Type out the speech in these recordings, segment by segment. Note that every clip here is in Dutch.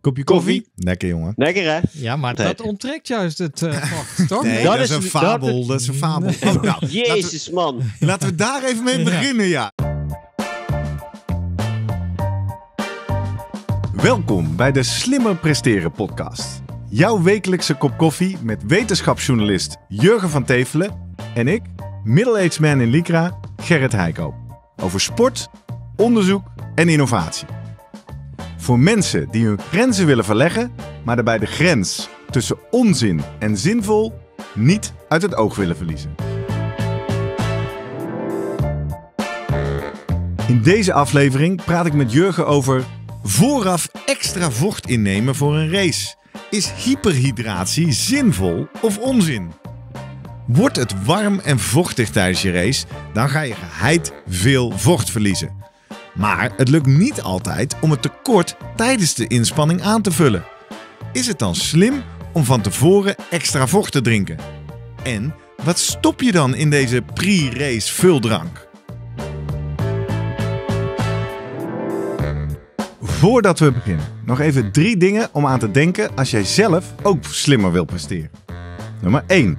Kopje koffie? Lekker, jongen. Lekker, hè? Ja, maar dat, onttrekt juist het eh, toch? Nee, dat, dat, is een fabel. Dat, is een fabel. Oh, nou, Jezus, man. Laten we daar even mee beginnen, ja. Welkom bij de Slimmer Presteren podcast. Jouw wekelijkse kop koffie met wetenschapsjournalist Jurgen van Tevelen en ik, middle-aged man in Lycra, Gerrit Heikoop. Over sport, onderzoek en innovatie. Voor mensen die hun grenzen willen verleggen, maar daarbij de grens tussen onzin en zinvol niet uit het oog willen verliezen. In deze aflevering praat ik met Jurgen over vooraf extra vocht innemen voor een race. Is hyperhydratie zinvol of onzin? Wordt het warm en vochtig tijdens je race, dan ga je geheid veel vocht verliezen. Maar het lukt niet altijd om het tekort tijdens de inspanning aan te vullen. Is het dan slim om van tevoren extra vocht te drinken? En wat stop je dan in deze pre-race vuldrank? Voordat we beginnen, nog even drie dingen om aan te denken als jij zelf ook slimmer wil presteren. Nummer 1.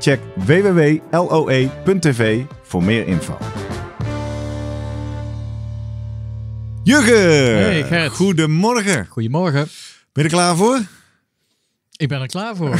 Check www.loe.tv voor meer info. Jurgen! Hey Gert. Goedemorgen. Goedemorgen. Ben je er klaar voor? Ik ben er klaar voor.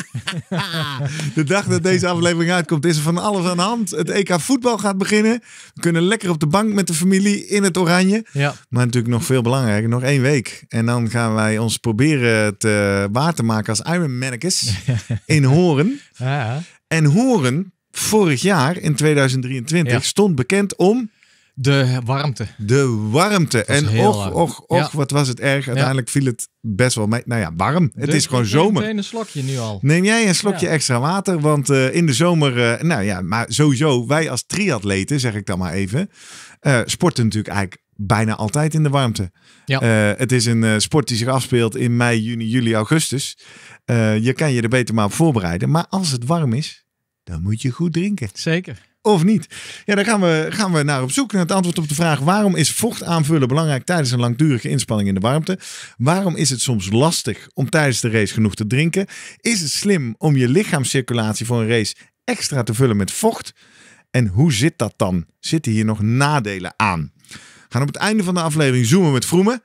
de dag dat deze aflevering uitkomt, is er van alles aan de hand. Het EK voetbal gaat beginnen. We kunnen lekker op de bank met de familie in het oranje. Ja. Maar natuurlijk nog veel belangrijker, nog één week. En dan gaan wij ons proberen te waar te maken als Iron Manicus. in Horen. Ja. En Horen, vorig jaar in 2023, stond bekend om de warmte. De warmte. En och, och, och, wat was het erg. Uiteindelijk viel het best wel mee. Nou ja, warm. Het is gewoon zomer. Neem een slokje nu al. Neem jij een slokje extra water. Want eh, in de zomer, eh, nou ja, maar sowieso, wij als triatleten, zeg ik dan maar even, eh, sporten natuurlijk eigenlijk bijna altijd in de warmte. Ja. het is een sport die zich afspeelt in mei, juni, juli, augustus. je kan je er beter maar op voorbereiden. Maar als het warm is, dan moet je goed drinken. Zeker of niet? Ja, daar gaan we, gaan we naar op zoek. Naar het antwoord op de vraag waarom is vocht aanvullen belangrijk tijdens een langdurige inspanning in de warmte? Waarom is het soms lastig om tijdens de race genoeg te drinken? Is het slim om je lichaamscirculatie voor een race extra te vullen met vocht? En hoe zit dat dan? Zitten hier nog nadelen aan? gaan op het einde van de aflevering zoomen met Vroemen.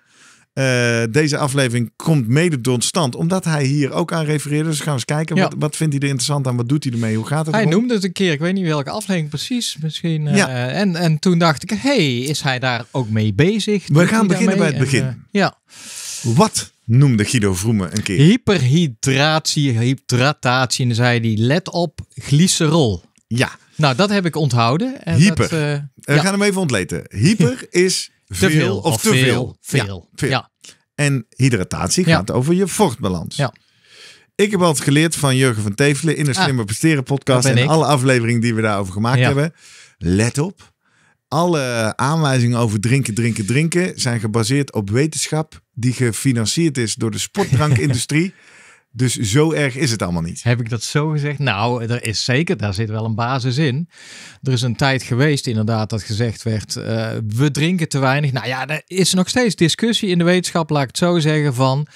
Eh, deze aflevering komt mede tot stand omdat hij hier ook aan refereerde. Dus gaan we eens kijken. Wat, wat, vindt hij er interessant aan? Wat doet hij ermee? Hoe gaat het? Hij noemde het een keer. Ik weet niet welke aflevering precies. Misschien. ja. Eh, en, en toen dacht ik, hey, is hij daar ook mee bezig? We gaan beginnen bij het begin. Eh, ja. Wat noemde Guido Vroemen een keer? Hyperhydratie, hydratatie. En dan zei hij, let op, glycerol. Ja. Nou, dat heb ik onthouden. En Hyper. We gaan hem even ontleden. Hyper is veel, veel of, te veel. Veel. veel. Ja, En hydratatie gaat over je vochtbalans. Ja. Ik heb altijd geleerd van Jurgen van Tevelen in de ah, Slimmer Presteren podcast en alle afleveringen die we daarover gemaakt hebben. Let op, alle aanwijzingen over drinken, drinken, drinken zijn gebaseerd op wetenschap die gefinancierd is door de sportdrankindustrie. Dus zo erg is het allemaal niet. Heb ik dat zo gezegd? Nou, er is zeker, daar zit wel een basis in. Er is een tijd geweest inderdaad dat gezegd werd, eh, we drinken te weinig. Nou ja, er is nog steeds discussie in de wetenschap, laat ik het zo zeggen, van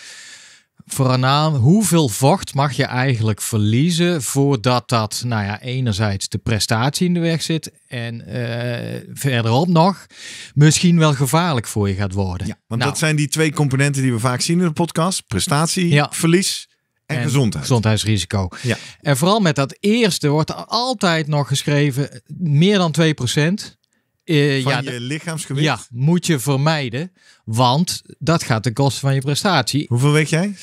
vooraan hoeveel vocht mag je eigenlijk verliezen voordat dat, nou ja, enerzijds de prestatie in de weg zit en eh, verderop nog misschien wel gevaarlijk voor je gaat worden. Ja, want nou. dat zijn die twee componenten die we vaak zien in de podcast: prestatie, verlies en, gezondheidsrisico. Ja. En vooral met dat eerste wordt er altijd nog geschreven meer dan 2%. Uh, eh, van je lichaamsgewicht? Ja, moet je vermijden, want dat gaat de kosten van je prestatie. Hoeveel weet jij?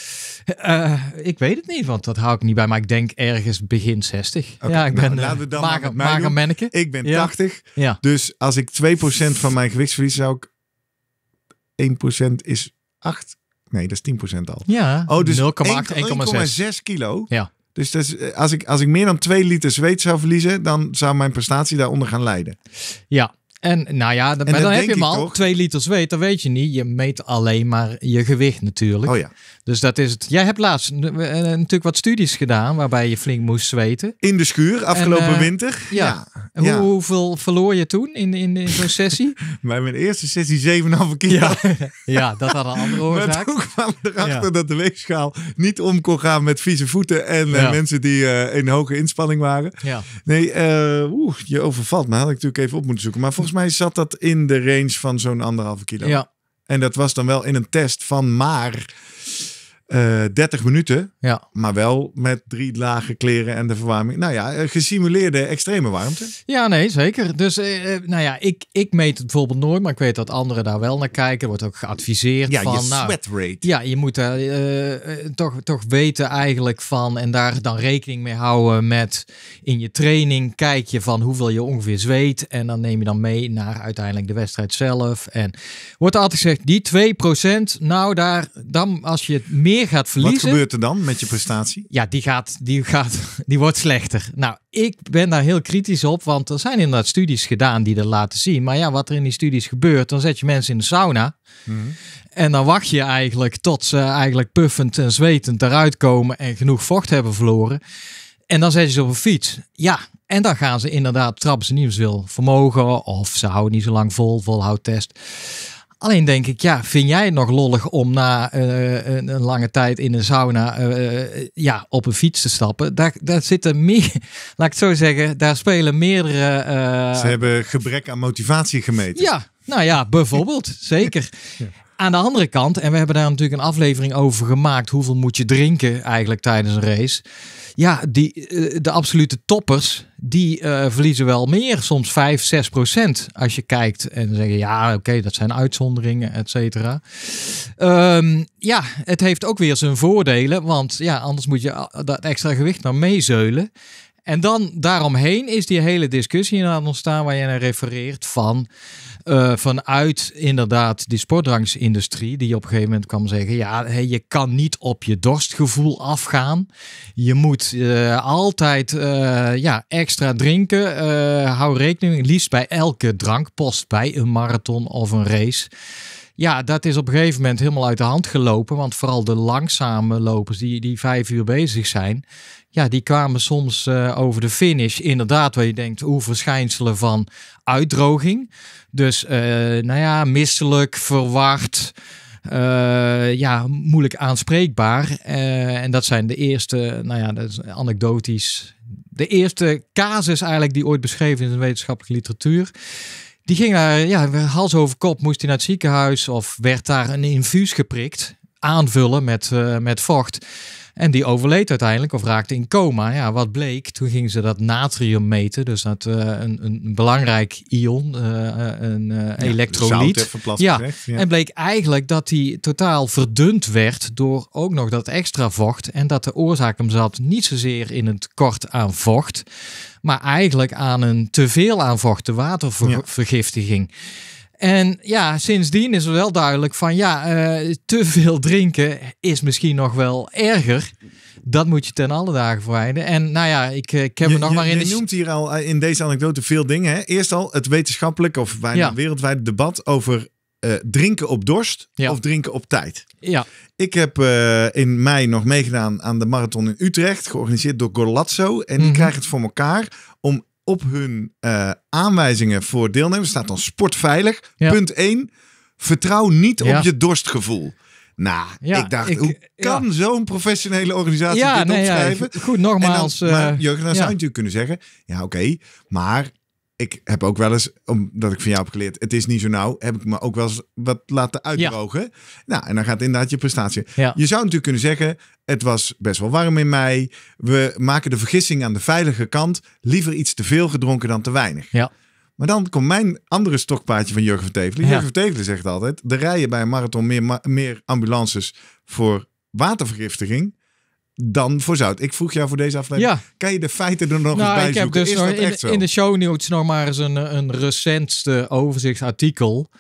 Eh, eh, ik weet het niet, want dat hou ik niet bij. Maar ik denk ergens begin 60. ja, ik nou, ben laten we dan mager, mager manneke. Ik ben 80. Ja. Dus als ik 2% van mijn gewichtsverlies zou ik... 1% is 8 Nee, dat is 10% al. Ja, oh, dus 0,8, kilo. Ja. Dus dat is, eh, als, ik, als ik meer dan 2 liter zweet zou verliezen, dan zou mijn prestatie daaronder gaan lijden. Ja, en nou ja, en maar dan heb je maar 2 liter zweet, dat weet je niet. Je meet alleen maar je gewicht natuurlijk. Oh ja. Dus dat is het. Jij hebt laatst eh, natuurlijk wat studies gedaan waarbij je flink moest zweten. In de schuur afgelopen eh, winter. Ja. hoeveel verloor je toen in, in, in zo'n sessie? Bij mijn eerste sessie 7,5 kilo. Ja. dat had een andere oorzaak. Maar toen kwam erachter dat de weegschaal niet om kon gaan met vieze voeten en eh, mensen die uh, in hoge inspanning waren. Ja. Nee, oeh, je overvalt me. Had ik natuurlijk even op moeten zoeken. Maar volgens mij zat dat in de range van zo'n anderhalve kilo. Ja. En dat was dan wel in een test van maar 30 eh, minuten, ja. maar wel met drie lagen kleren en de verwarming. Nou ja, eh, gesimuleerde extreme warmte. Ja, nee, zeker. Dus eh, nou ja, ik, ik meet het bijvoorbeeld nooit, maar ik weet dat anderen daar wel naar kijken. Er wordt ook geadviseerd ja, van... Je nou, sweat rate. ja, je moet daar toch, toch weten eigenlijk van en daar dan rekening mee houden met in je training kijk je van hoeveel je ongeveer zweet en dan neem je dan mee naar uiteindelijk de wedstrijd zelf. En wordt altijd gezegd, die 2%, nou daar, dan als je het meer gaat verliezen. Wat gebeurt er dan met je prestatie? Ja, die, gaat, die, gaat, die wordt slechter. Nou, ik ben daar heel kritisch op, want er zijn inderdaad studies gedaan die dat laten zien. Maar ja, wat er in die studies gebeurt, dan zet je mensen in de sauna. Mhm. En dan wacht je eigenlijk tot ze eigenlijk puffend en zwetend eruit komen en genoeg vocht hebben verloren. En dan zet je ze op een fiets. Ja, en dan gaan ze inderdaad trappen ze niet veel vermogen of ze houden niet zo lang vol, volhoudtest. test. Alleen denk ik, ja, vind jij het nog lollig om na eh, eh, een, lange tijd in een sauna eh, ja, op een fiets te stappen? Daar, daar zitten meer, laat ik het zo zeggen, daar spelen meerdere. Ze hebben gebrek aan motivatie gemeten. Ja, nou ja, bijvoorbeeld, zeker. Ja. Aan de andere kant, en we hebben daar natuurlijk een aflevering over gemaakt, hoeveel moet je drinken eigenlijk tijdens een race? Ja, die, eh, de absolute toppers, die eh, verliezen wel meer, soms 5, 6 procent als je kijkt. En zeggen, ja, oké, dat zijn uitzonderingen, et cetera. Ehm, ja, het heeft ook weer zijn voordelen, want ja, anders moet je dat extra gewicht maar meezeulen. En dan daaromheen is die hele discussie aan ontstaan waar je naar refereert van eh, vanuit inderdaad die sportdrangsindustrie die op een gegeven moment kwam zeggen ja hey, je kan niet op je dorstgevoel afgaan. Je moet eh, altijd eh, ja, extra drinken. hou rekening liefst bij elke drankpost bij een marathon of een race. Ja, dat is op een gegeven moment helemaal uit de hand gelopen. Want vooral de langzame lopers die, die vijf uur bezig zijn. Ja, die kwamen soms eh, over de finish. Inderdaad, waar je denkt, hoe verschijnselen van uitdroging. Dus, eh, nou ja, misselijk, verward. Eh, ja, moeilijk aanspreekbaar. en dat zijn de eerste, nou ja, dat is anekdotisch. De eerste casus eigenlijk die ooit beschreven is in wetenschappelijke literatuur. Die ging daar, ja, hals over kop moest hij naar het ziekenhuis of werd daar een infuus geprikt. Aanvullen met, eh, met vocht. En die overleed uiteindelijk of raakte in coma. Ja, wat bleek? Toen gingen ze dat natrium meten. Dus dat eh, een, een, belangrijk ion, eh, eh, een uh, elektrolyt. Ja. en bleek eigenlijk dat die totaal verdund werd door ook nog dat extra vocht. En dat de oorzaak hem zat niet zozeer in het kort aan vocht, maar eigenlijk aan een teveel aan vocht, de watervergiftiging. Ja. En ja, sindsdien is er wel duidelijk van ja, eh, te veel drinken is misschien nog wel erger. Dat moet je ten alle dagen verwijden. En nou ja, ik, eh, ik heb er nog maar in. Je noemt hier al eh, in deze anekdote veel dingen. Hè? Eerst al het wetenschappelijke of bijna wereldwijde debat over drinken op dorst of drinken op tijd. Ja. Ik heb in mei nog meegedaan aan de marathon in Utrecht, georganiseerd door Gorlazzo. En die mm krijgen het voor elkaar om op hun eh, aanwijzingen voor deelnemers staat dan sportveilig. Punt 1. Vertrouw niet op je dorstgevoel. Nou, ja, ik dacht, hoe kan zo'n professionele organisatie dit opschrijven? goed, nogmaals. En dan, uh, natuurlijk kunnen zeggen, ja oké, maar ik heb ook wel eens, omdat ik van jou heb geleerd, het is niet zo nauw, heb ik me ook wel eens wat laten uitdrogen. Nou, en dan gaat inderdaad je prestatie. Je zou natuurlijk kunnen zeggen, het was best wel warm in mei. We maken de vergissing aan de veilige kant. Liever iets te veel gedronken dan te weinig. Ja. Maar dan komt mijn andere stokpaardje van Jurgen van Tevelen. Jurgen van Tevelen zegt altijd, er rijden bij een marathon meer, meer ambulances voor watervergiftiging dan voor zout. Ik vroeg jou voor deze aflevering, kan je de feiten er nog nou, eens bij ik heb Dus Is dat echt in, in, de show notes nog maar eens een, een recentste overzichtsartikel.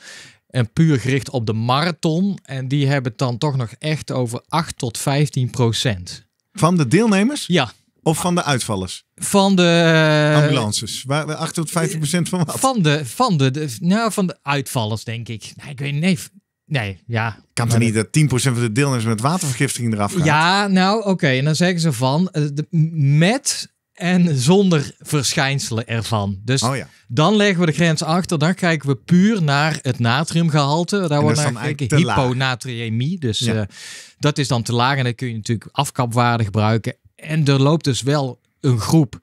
En puur gericht op de marathon. En die hebben het dan toch nog echt over 8 tot 15 procent. Van de deelnemers? Ja. Of van de uitvallers? Van de... Ambulances. Waar, 8 tot 15 procent van wat? Van de, van de, nou, van de uitvallers, denk ik. Nee, ik weet niet. Nee, ja. Kan toch niet dat 10% van de deelnemers met watervergiftiging eraf gaat? Ja, nou oké. En dan zeggen ze van eh, met en zonder verschijnselen ervan. Dus oh dan leggen we de grens achter. Dan kijken we puur naar het natriumgehalte. Daar wordt naar hyponatriëmie. Dus eh, dat is dan te laag. En dan kun je natuurlijk afkapwaarde gebruiken. En er loopt dus wel een groep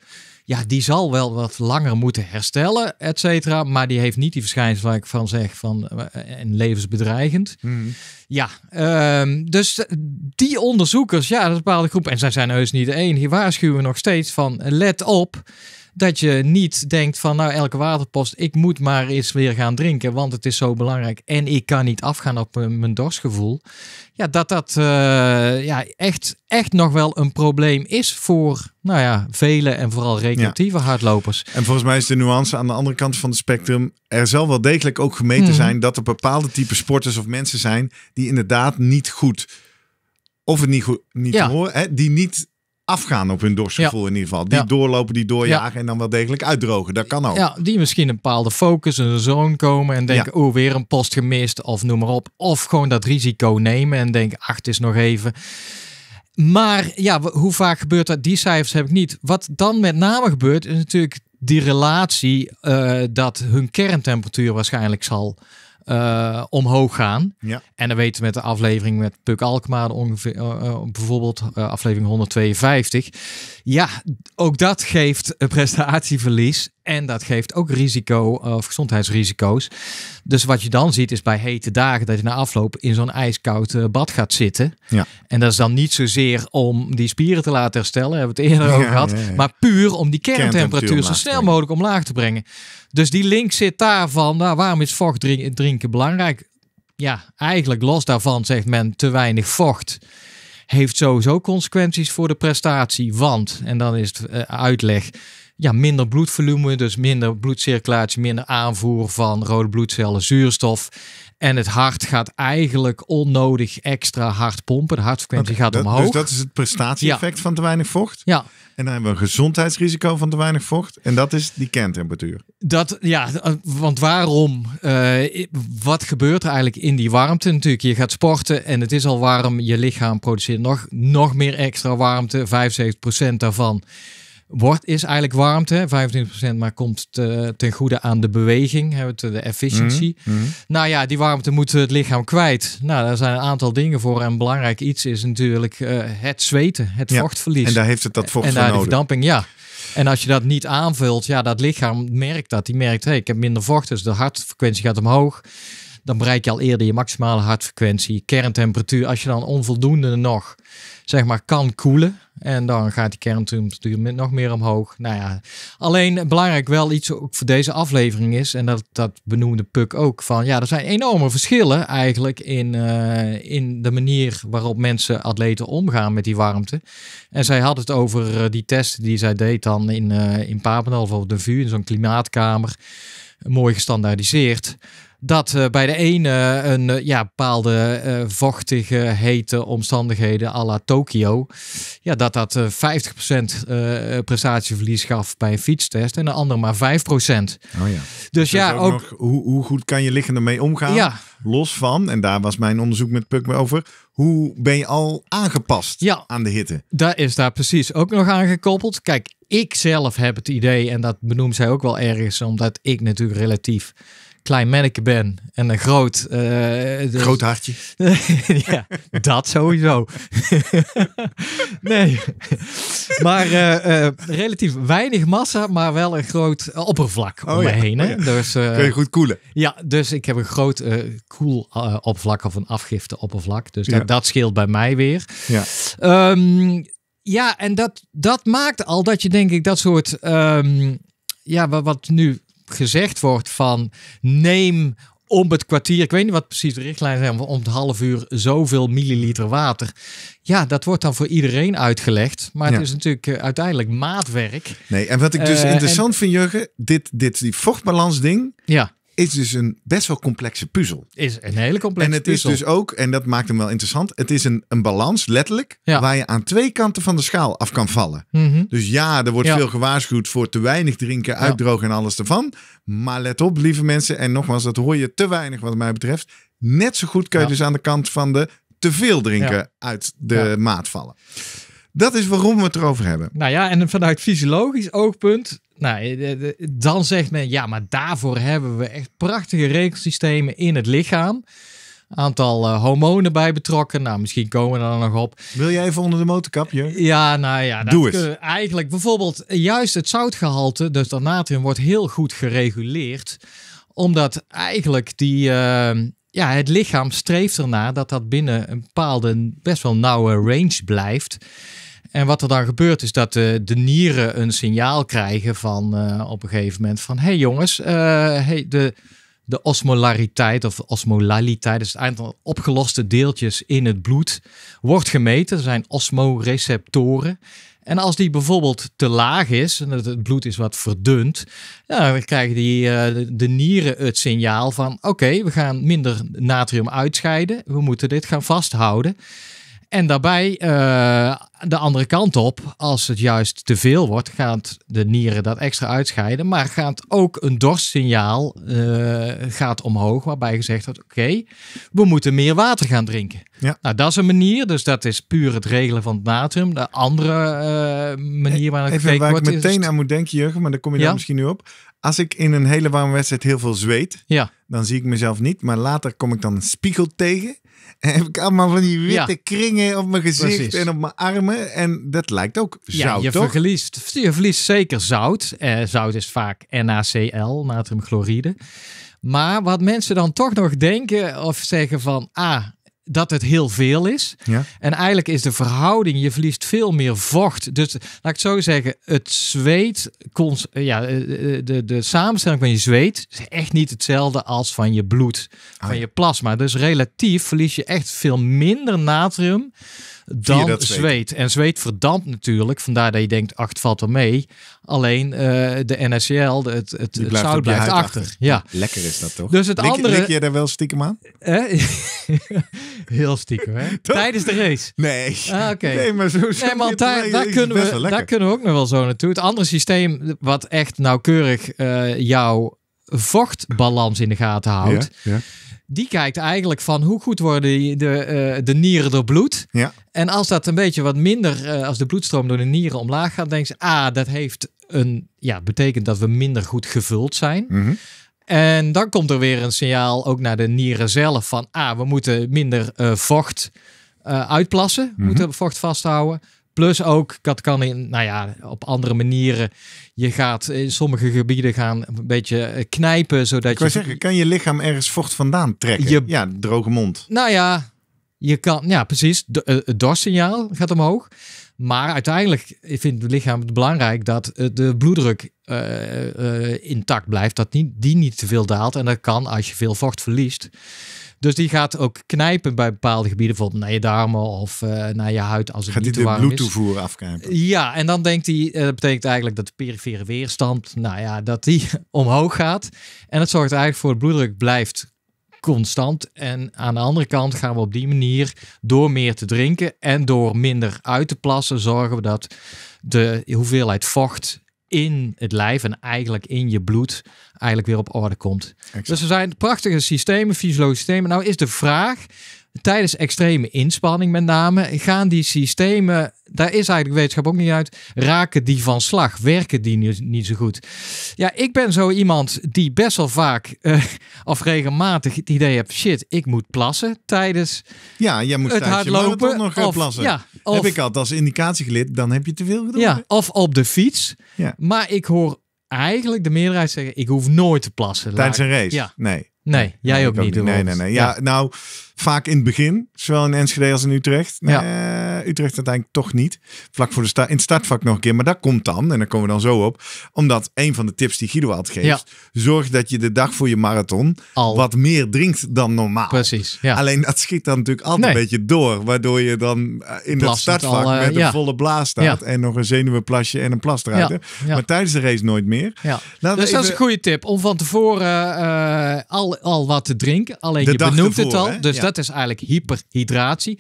ja, die zal wel wat langer moeten herstellen, et cetera. Maar die heeft niet die verschijnsel waar ik van zeg van eh, en levensbedreigend. Hmm. Ja, ehm, dus eh, die onderzoekers, ja, dat is een bepaalde groep. En zij zijn heus niet de enige. Hier waarschuwen nog steeds van let op. Dat je niet denkt van nou elke waterpost, ik moet maar eens weer gaan drinken, want het is zo belangrijk. En ik kan niet afgaan op mijn dorstgevoel. Ja, dat dat eh, ja, echt, echt nog wel een probleem is voor nou ja, vele en vooral recreatieve hardlopers. En volgens mij is de nuance aan de andere kant van het spectrum. Er zal wel degelijk ook gemeten mhm. zijn dat er bepaalde type sporters of mensen zijn die inderdaad niet goed of het niet goed niet ja. horen, hè, die niet afgaan op hun dorstgevoel in ieder geval. Die doorlopen, die doorjagen en dan wel degelijk uitdrogen. Dat kan ook. Ja, die misschien een bepaalde focus, een zone komen en denken, oh weer een post gemist of noem maar op. Of gewoon dat risico nemen en denken, ach is nog even. Maar ja, hoe vaak gebeurt dat? Die cijfers heb ik niet. Wat dan met name gebeurt is natuurlijk die relatie eh, dat hun kerntemperatuur waarschijnlijk zal eh, omhoog gaan. Ja. En dan weten we met de aflevering met Puk Alkmaar ongeveer, eh, eh, bijvoorbeeld aflevering 152. Ja, ook dat geeft een prestatieverlies. En dat geeft ook risico eh, of gezondheidsrisico's. Dus wat je dan ziet is bij hete dagen dat je na afloop in zo'n ijskoud eh, bad gaat zitten. Ja. En dat is dan niet zozeer om die spieren te laten herstellen, hebben we het eerder over gehad. maar puur om die kerntemperatuur zo snel mogelijk omlaag te brengen. Dus die link zit daarvan. Nou, waarom is vocht drinken belangrijk? Ja, eigenlijk los daarvan zegt men te weinig vocht heeft sowieso consequenties voor de prestatie. Want, en dan is het eh, uitleg, ja, minder bloedvolume, dus minder bloedcirculatie, minder aanvoer van rode bloedcellen, zuurstof. En het hart gaat eigenlijk onnodig extra hard pompen. De hartfrequentie gaat omhoog. Dus dat is het prestatie-effect van te weinig vocht. Ja. En dan hebben we een gezondheidsrisico van te weinig vocht. En dat is die kerntemperatuur. Dat, ja, want waarom? Eh, wat gebeurt er eigenlijk in die warmte? Natuurlijk, je gaat sporten en het is al warm. Je lichaam produceert nog, nog meer extra warmte, 75% daarvan wordt, is eigenlijk warmte. 25% maar komt ten goede aan de beweging, hebben we de efficiëntie. Mhm, mhm. Nou ja, die warmte moet het lichaam kwijt. Nou, daar zijn een aantal dingen voor. En belangrijk iets is natuurlijk eh, het zweten, het vochtverlies. En daar heeft het dat vocht en De verdamping, ja. En als je dat niet aanvult, ja, dat lichaam merkt dat. Die merkt, hey, ik heb minder vocht, dus de hartfrequentie gaat omhoog dan bereik je al eerder je maximale hartfrequentie, kerntemperatuur. Als je dan onvoldoende nog zeg maar, kan koelen. En dan gaat die kerntemperatuur nog meer omhoog. Nou ja, alleen belangrijk wel iets ook voor deze aflevering is, en dat, dat benoemde Puk ook, van ja, er zijn enorme verschillen eigenlijk in, eh, in de manier waarop mensen, atleten omgaan met die warmte. En zij had het over eh, die testen die zij deed dan in, uh, in Papendal, of de VU, in zo'n klimaatkamer mooi gestandaardiseerd dat eh, bij de ene een eh, ja, bepaalde eh, vochtige, hete omstandigheden à la Tokio, ja, dat dat 50% prestatieverlies gaf bij een fietstest en de andere maar 5%. Oh ja. Dus, dus ja, ook, hoe, hoe, goed kan je liggen ermee omgaan? Ja. Los van, en daar was mijn onderzoek met Puk over, hoe ben je al aangepast aan de hitte? Daar is daar precies ook nog aan gekoppeld. Kijk, ik zelf heb het idee, en dat benoemt zij ook wel ergens, omdat ik natuurlijk relatief klein manneke ben en een groot... Uh, Groot hartje. ja, dat sowieso. nee, maar eh, eh, relatief weinig massa, maar wel een groot oppervlak om oh me heen. Hè? Oh dus, Kun je goed koelen. Ja, dus ik heb een groot koel oppervlak of een afgifte oppervlak. Dus dat, scheelt bij mij weer. Ja. Ehm, ja, en dat, dat maakt al dat je denk ik dat soort, ehm, ja, wat nu gezegd wordt van neem om het kwartier, ik weet niet wat precies de richtlijnen zijn, om het half uur zoveel milliliter water. Ja, dat wordt dan voor iedereen uitgelegd. Maar het is natuurlijk eh, uiteindelijk maatwerk. Nee, en wat ik dus eh, interessant vind, Jurgen, dit, dit die ding, Ja is dus een best wel complexe puzzel. Is een hele complexe puzzel. En het is dus ook, en dat maakt hem wel interessant, het is een, een balans, letterlijk, waar je aan twee kanten van de schaal af kan vallen. Mhm. Dus ja, er wordt veel gewaarschuwd voor te weinig drinken, uitdrogen en alles ervan. Maar let op, lieve mensen, en nogmaals, dat hoor je te weinig wat mij betreft. Net zo goed kun je dus aan de kant van de te veel drinken uit de maat vallen. Dat is waarom we het erover hebben. Nou ja, en vanuit fysiologisch oogpunt, nou, eh, eh, eh, dan zegt men ja, maar daarvoor hebben we echt prachtige regelsystemen in het lichaam. Aantal hormonen bij betrokken. Nou, misschien komen we er dan nog op. Wil jij even onder de motorkapje? Ja, nou ja. Doe het. Eigenlijk bijvoorbeeld juist het zoutgehalte, dus dat natrium, wordt heel goed gereguleerd. Omdat eigenlijk die, ja, het lichaam streeft ernaar dat dat binnen een bepaalde, best wel nauwe range blijft. En wat er dan gebeurt is dat de, eh, de nieren een signaal krijgen van eh, op een gegeven moment van... hey jongens, eh, hey, de, de osmolariteit of osmolaliteit, dus het aantal opgeloste deeltjes in het bloed, wordt gemeten. Er zijn osmoreceptoren. En als die bijvoorbeeld te laag is en het bloed is wat verdund, ja, dan krijgen die, de nieren het signaal van: oké, we gaan minder natrium uitscheiden, we moeten dit gaan vasthouden. En daarbij eh, de andere kant op, als het juist te veel wordt, gaan de nieren dat extra uitscheiden. Maar gaat ook een dorstsignaal eh, gaat omhoog, waarbij gezegd wordt: oké, we moeten meer water gaan drinken. Ja. Nou, dat is een manier, dus dat is puur het regelen van het natrium. De andere eh, manier waar, Even, waar wordt, ik meteen aan moet denken, Jurgen, maar daar kom je ja? dan misschien nu op. Als ik in een hele warme wedstrijd heel veel zweet, ja. dan zie ik mezelf niet. Maar later kom ik dan een spiegel tegen heb ik allemaal van die witte kringen op mijn gezicht en op mijn armen. En dat lijkt ook zout, ja, je Verliest, je verliest zeker zout. Eh, zout is vaak NaCl, natriumchloride. Maar wat mensen dan toch nog denken of zeggen van... Ah, dat het heel veel is. Ja. En eigenlijk is de verhouding, je verliest veel meer vocht. Dus laat ik het zo zeggen, het zweet, cons, ja, eh, eh, de, de samenstelling van je zweet is echt niet hetzelfde als van je bloed, van ah. je plasma. Dus relatief verlies je echt veel minder natrium dan zweet. En zweet verdampt natuurlijk, vandaar dat je denkt, acht, valt er mee. Alleen eh, de NSCL, het, het, zout blijft achter. Ja. Lekker is dat toch? Dus het andere... Lik je daar wel stiekem aan? Eh? Heel stiekem, hè? Tijdens de race? Nee. Ah, oké. Nee, maar zo nee, man, daar, daar kunnen we, daar kunnen we ook nog wel zo naartoe. Het andere systeem wat echt nauwkeurig eh, jouw vochtbalans in de gaten houdt... Ja, ja die kijkt eigenlijk van hoe goed worden de, eh, de nieren door bloed. Ja. En als dat een beetje wat minder, eh, als de bloedstroom door de nieren omlaag gaat, denken ze, ah, dat heeft een, ja, betekent dat we minder goed gevuld zijn. Mhm. En dan komt er weer een signaal ook naar de nieren zelf van, ah, we moeten minder eh, vocht uitplassen, mm moeten vocht vasthouden. Plus ook, dat kan in, nou ja, op andere manieren. Je gaat in sommige gebieden gaan een beetje eh, knijpen, zodat je... zeggen, kan je lichaam ergens vocht vandaan trekken? Je, ja, droge mond. Nou ja, je kan, ja precies. Eh, het dorssignaal gaat omhoog. Maar uiteindelijk vindt het lichaam het belangrijk dat eh, de bloeddruk intact blijft. Dat die, die niet te veel daalt. En dat kan als je veel vocht verliest. Dus die gaat ook knijpen bij bepaalde gebieden, bijvoorbeeld naar je darmen of eh, naar je huid als het gaat niet te warm is. Gaat de bloedtoevoer afknijpen? Ja, en dan denkt hij, eh, dat betekent eigenlijk dat de perifere weerstand, nou ja, dat die omhoog gaat. En dat zorgt eigenlijk voor de bloeddruk blijft constant. En aan de andere kant gaan we op die manier door meer te drinken en door minder uit te plassen zorgen we dat de hoeveelheid vocht in het lijf en eigenlijk in je bloed eigenlijk weer op orde komt. Dus er zijn prachtige systemen, fysiologische systemen. Nou is de vraag, tijdens extreme inspanning met name, gaan die systemen, daar is eigenlijk wetenschap ook niet uit, raken die van slag? Werken die niet, niet zo goed? Ja, ik ben zo iemand die best wel vaak eh, of regelmatig het idee heeft. shit, ik moet plassen tijdens ja, jij moet het hardlopen. Nog eh, of, plassen. Ja, of, heb ik altijd als indicatie geleerd, dan heb je te veel gedaan. Ja, of op de fiets. Ja. Maar ik hoor eigenlijk de meerderheid zeggen, ik hoef nooit te plassen. Tijdens een race? Ja. Nee. Nee, jij ook, niet. Nee, nee, nee. ja, nou, vaak in het begin. Zowel in Enschede als in Utrecht. Eh, Utrecht uiteindelijk toch niet. Vlak voor de start, in het startvak nog een keer. Maar dat komt dan, en daar komen we dan zo op. Omdat een van de tips die Guido had geeft. Zorg dat je de dag voor je marathon Al. wat meer drinkt dan normaal. Precies, Alleen dat schiet dan natuurlijk altijd een beetje door. Waardoor je dan eh, in het startvak eh, met een volle blaas staat. En nog een zenuwenplasje en een plas eruit. Maar tijdens de race nooit meer. Ja. dus dat is een goede tip. Om van tevoren al, al wat te drinken. Alleen de je benoemt het al. Dus dat is eigenlijk hyperhydratie.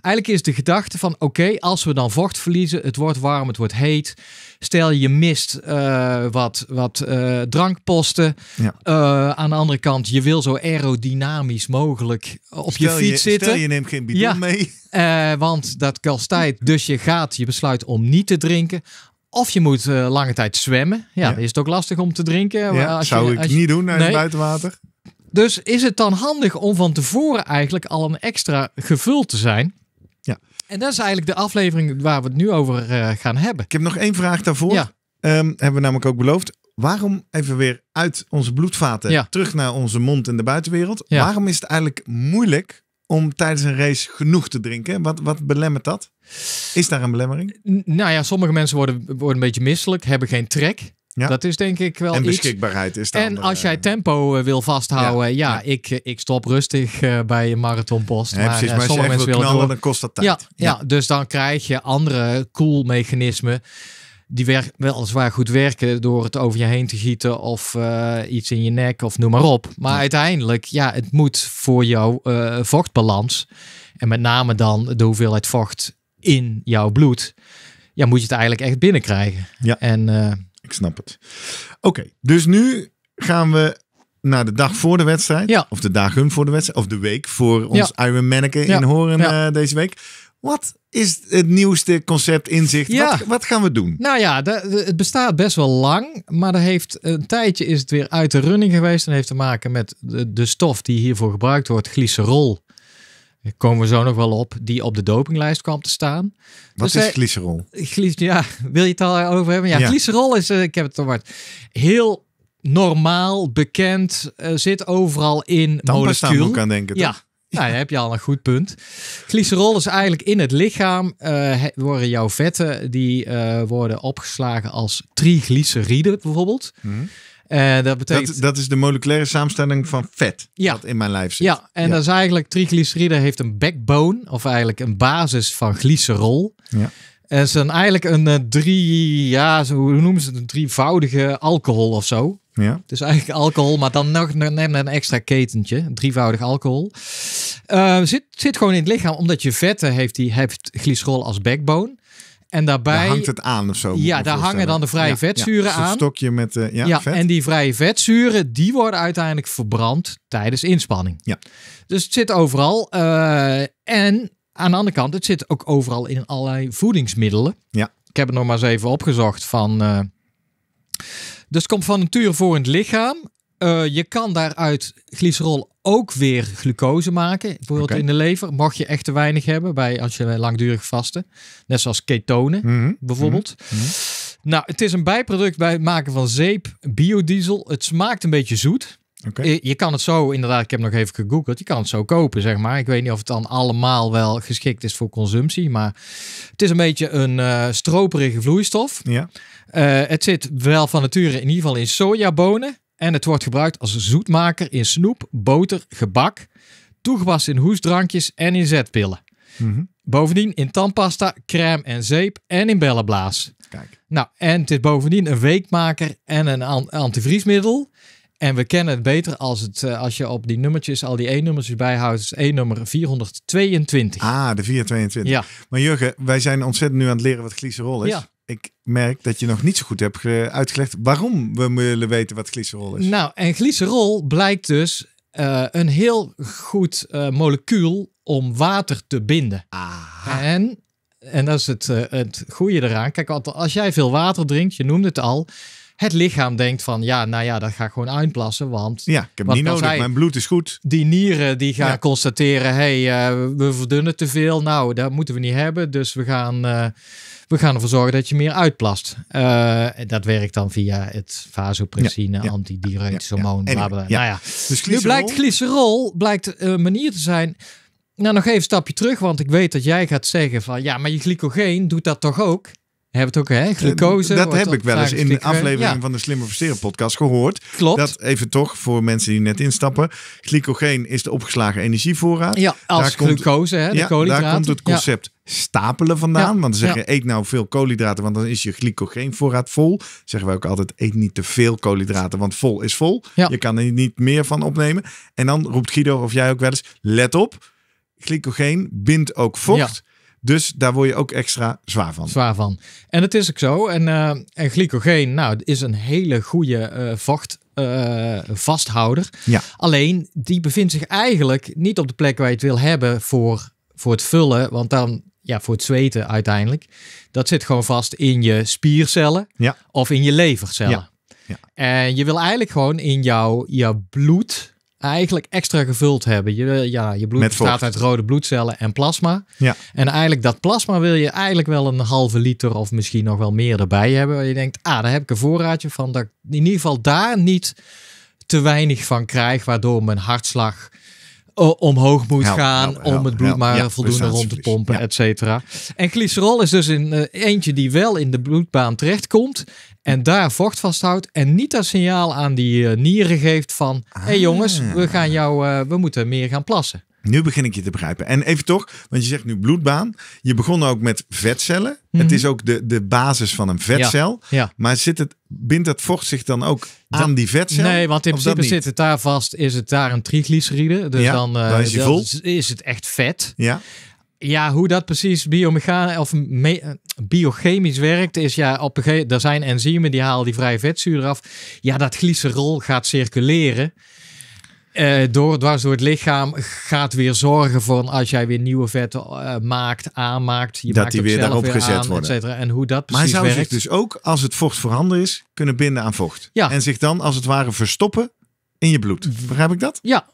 Eigenlijk is de gedachte van oké, als we dan vocht verliezen, het wordt warm, het wordt heet. Stel je mist eh, wat, wat eh, drankposten. Eh, aan de andere kant, je wil zo aerodynamisch mogelijk op je fiets zitten. Stel je neemt geen bidon mee. want dat kost tijd, dus je gaat, je besluit om niet te drinken. Of je moet lange tijd zwemmen. Ja, Dan is het ook lastig om te drinken. als zou je, ik niet doen naar het buitenwater. Dus is het dan handig om van tevoren eigenlijk al een extra gevuld te zijn? Ja. En dat is eigenlijk de aflevering waar we het nu over eh, gaan hebben. Ik heb nog één vraag daarvoor. Ja. Ehm, hebben we namelijk ook beloofd. Waarom even weer uit onze bloedvaten terug naar onze mond in de buitenwereld? Waarom is het eigenlijk moeilijk om tijdens een race genoeg te drinken? Wat, wat belemmert dat? Is daar een belemmering? nou ja, sommige mensen worden, worden een beetje misselijk, hebben geen trek. Dat is denk ik wel En beschikbaarheid is dan. En als jij eh, tempo eh, wil vasthouden, ja, Ik, eh, ik stop rustig bij je marathonpost. Ja, maar precies, maar sommige mensen willen door. dan kost dat tijd. Ja, dus dan krijg je andere cool mechanismen die werk, weliswaar goed werken door het over je heen te gieten of iets in je nek of noem maar op. Maar uiteindelijk, ja, het moet voor jouw vochtbalans en met name dan de hoeveelheid vocht in jouw bloed, ja, moet je het eigenlijk echt binnenkrijgen. Ja. En ik snap het. Oké, dus nu gaan we naar de dag voor de wedstrijd. Of de dagen voor de wedstrijd. Of de week voor ons ja. Iron Manneke in Horen eh, deze week. Wat is het nieuwste concept inzicht? Wat, wat, gaan we doen? Nou ja, het bestaat best wel lang, maar er heeft, een tijdje is het weer uit de running geweest. En heeft te maken met de, de stof die hiervoor gebruikt wordt, glycerol komen we zo nog wel op, die op de dopinglijst kwam te staan. Wat dus is glycerol? Ja, wil je het al over hebben? Ja, glycerol is, eh, ik heb het al wat, heel normaal, bekend, eh, zit overal in moleculen. ook aan denken. Ja, nou, daar heb je al een goed punt. Glycerol is eigenlijk in het lichaam eh, worden jouw vetten die worden opgeslagen als triglyceride bijvoorbeeld. Mhm. Eh, dat, betekent... Dat, dat, is de moleculaire samenstelling van vet ja. dat in mijn lijf zit. Ja, en dat is eigenlijk triglyceride heeft een backbone, of eigenlijk een basis van glycerol. Ja. En eh, ze zijn eigenlijk een eh, drie, ja, hoe noemen ze het? Een drievoudige alcohol of zo. Ja. Dus eigenlijk alcohol, maar dan nog een extra ketentje. Een drievoudig alcohol. zit, zit gewoon in het lichaam, omdat je vetten heeft, die heeft glycerol als backbone. En daarbij hangt het aan of zo. Ja, daar hangen dan de vrije vetzuren aan. Een stokje met uh, ja, ja En die vrije vetzuren die worden uiteindelijk verbrand tijdens inspanning. Ja. Dus het zit overal. Eh, en aan de andere kant, het zit ook overal in allerlei voedingsmiddelen. Ja. Ik heb het nog maar eens even opgezocht van. Eh, dus het komt van nature voor in het lichaam. Eh, je kan daaruit glycerol ook weer glucose maken. Bijvoorbeeld in de lever. Mocht je echt te weinig hebben bij, als je langdurig vasten. Net zoals ketonen mhm. mhm. bijvoorbeeld. Mhm. Nou, het is een bijproduct bij het maken van zeep, biodiesel. Het smaakt een beetje zoet. Je kan het zo, inderdaad, ik heb nog even gegoogeld. Je kan het zo kopen, zeg maar. Ik weet niet of het dan allemaal wel geschikt is voor consumptie. Maar het is een beetje een eh, stroperige vloeistof. Ja. Eh, het zit wel van nature in ieder geval in sojabonen. En het wordt gebruikt als zoetmaker in snoep, boter, gebak, toegepast in hoestdrankjes en in zetpillen. Mhm. Bovendien in tandpasta, crème en zeep en in bellenblaas. Kijk. Nou, en het is bovendien een weekmaker en een antivriesmiddel. En we kennen het beter als, het, eh, als je op die nummertjes, al die E-nummertjes bijhoudt. is E-nummer 422. Ah, de 422. Ja. Maar Jurgen, wij zijn ontzettend nu aan het leren wat glycerol is. Ja ik merk dat je nog niet zo goed hebt uitgelegd waarom we willen weten wat glycerol is. Nou, en glycerol blijkt dus eh, een heel goed eh, molecuul om water te binden. Ah. En, en dat is het, eh, het goede eraan. Kijk, als jij veel water drinkt, je noemde het al. Het lichaam denkt van ja, nou ja, dat ga ik gewoon uitplassen. Want ja, ik heb niet nodig. mijn bloed is goed. Die nieren die gaan constateren: hey, we verdunnen te veel. Nou, dat moeten we niet hebben. Dus we gaan we gaan ervoor zorgen dat je meer uitplast. Eh, dat werkt dan via het vasopressine, ja, antidiuretisch hormoon, bla bla. Nou ja. Dus glycerol. Nu blijkt glycerol blijkt een manier te zijn... Nou, nog even een stapje terug, want ik weet dat jij gaat zeggen van... ja, maar je glycogeen doet dat toch ook? Heb het ook, hè? Eh, glucose. Dat heb ik wel eens in de aflevering van de Slimmer Versteren podcast gehoord. Klopt. Dat even toch voor mensen die net instappen. Glycogeen is de opgeslagen energievoorraad. Ja, als glucose, hè? De ja, daar komt het concept stapelen vandaan. want ze zeggen, eet nou veel koolhydraten, want dan is je glycogeenvoorraad vol. Zeggen wij ook altijd, eet niet te veel koolhydraten, want vol is vol. Ja. Je kan er niet meer van opnemen. En dan roept Guido of jij ook wel eens, let op, glycogeen bindt ook vocht. Dus daar word je ook extra zwaar van. Zwaar van. En het is ook zo. En, uh, en glycogeen nou, is een hele goede uh, eh, eh, vasthouder. Ja. Alleen die bevindt zich eigenlijk niet op de plek waar je het wil hebben voor, voor het vullen. Want dan ja, voor het zweten uiteindelijk. Dat zit gewoon vast in je spiercellen ja. of in je levercellen. Ja. En je wil eigenlijk gewoon in jouw, jouw bloed eigenlijk extra gevuld hebben. Je, ja, je bloed bestaat uit rode bloedcellen en plasma. Ja. En eigenlijk dat plasma wil je eigenlijk wel een halve liter of misschien nog wel meer erbij hebben. Waar je denkt, ah, daar heb ik een voorraadje van. Dat ik in ieder geval daar niet te weinig van krijg, waardoor mijn hartslag eh, omhoog moet gaan om het bloed maar voldoende rond te pompen, et cetera. En glycerol is dus een, eh, eentje die wel in de bloedbaan terechtkomt en daar vocht vasthoudt en niet dat signaal aan die eh, nieren geeft van, hé hey ah. jongens, we gaan jou, we moeten meer gaan plassen. Nu begin ik je te begrijpen. En even toch, want je zegt nu bloedbaan. Je begon ook met vetcellen. Het mhm. is ook de, de basis van een vetcel. Ja, Maar zit het, bindt dat vocht zich dan ook dan aan die vetcel? Nee, want in principe zit het daar vast. Is het daar een triglyceride? Dus ja, dan, uh, is, is het echt vet. Ja. Ja, hoe dat precies biomechanisch of biochemisch werkt, is ja, op een gegeven moment, er zijn enzymen die halen die vrije vetzuur eraf. Ja, dat glycerol gaat circuleren uh, door, dwars door het lichaam gaat weer zorgen voor als jij weer nieuwe vetten eh, maakt, aanmaakt. Je dat maakt die weer daarop gezet aan, worden. en hoe dat precies werkt. Maar zou dus ook, als het vocht voorhanden is, kunnen binden aan vocht. En zich dan als het ware verstoppen in je bloed. Begrijp ik dat? Ja,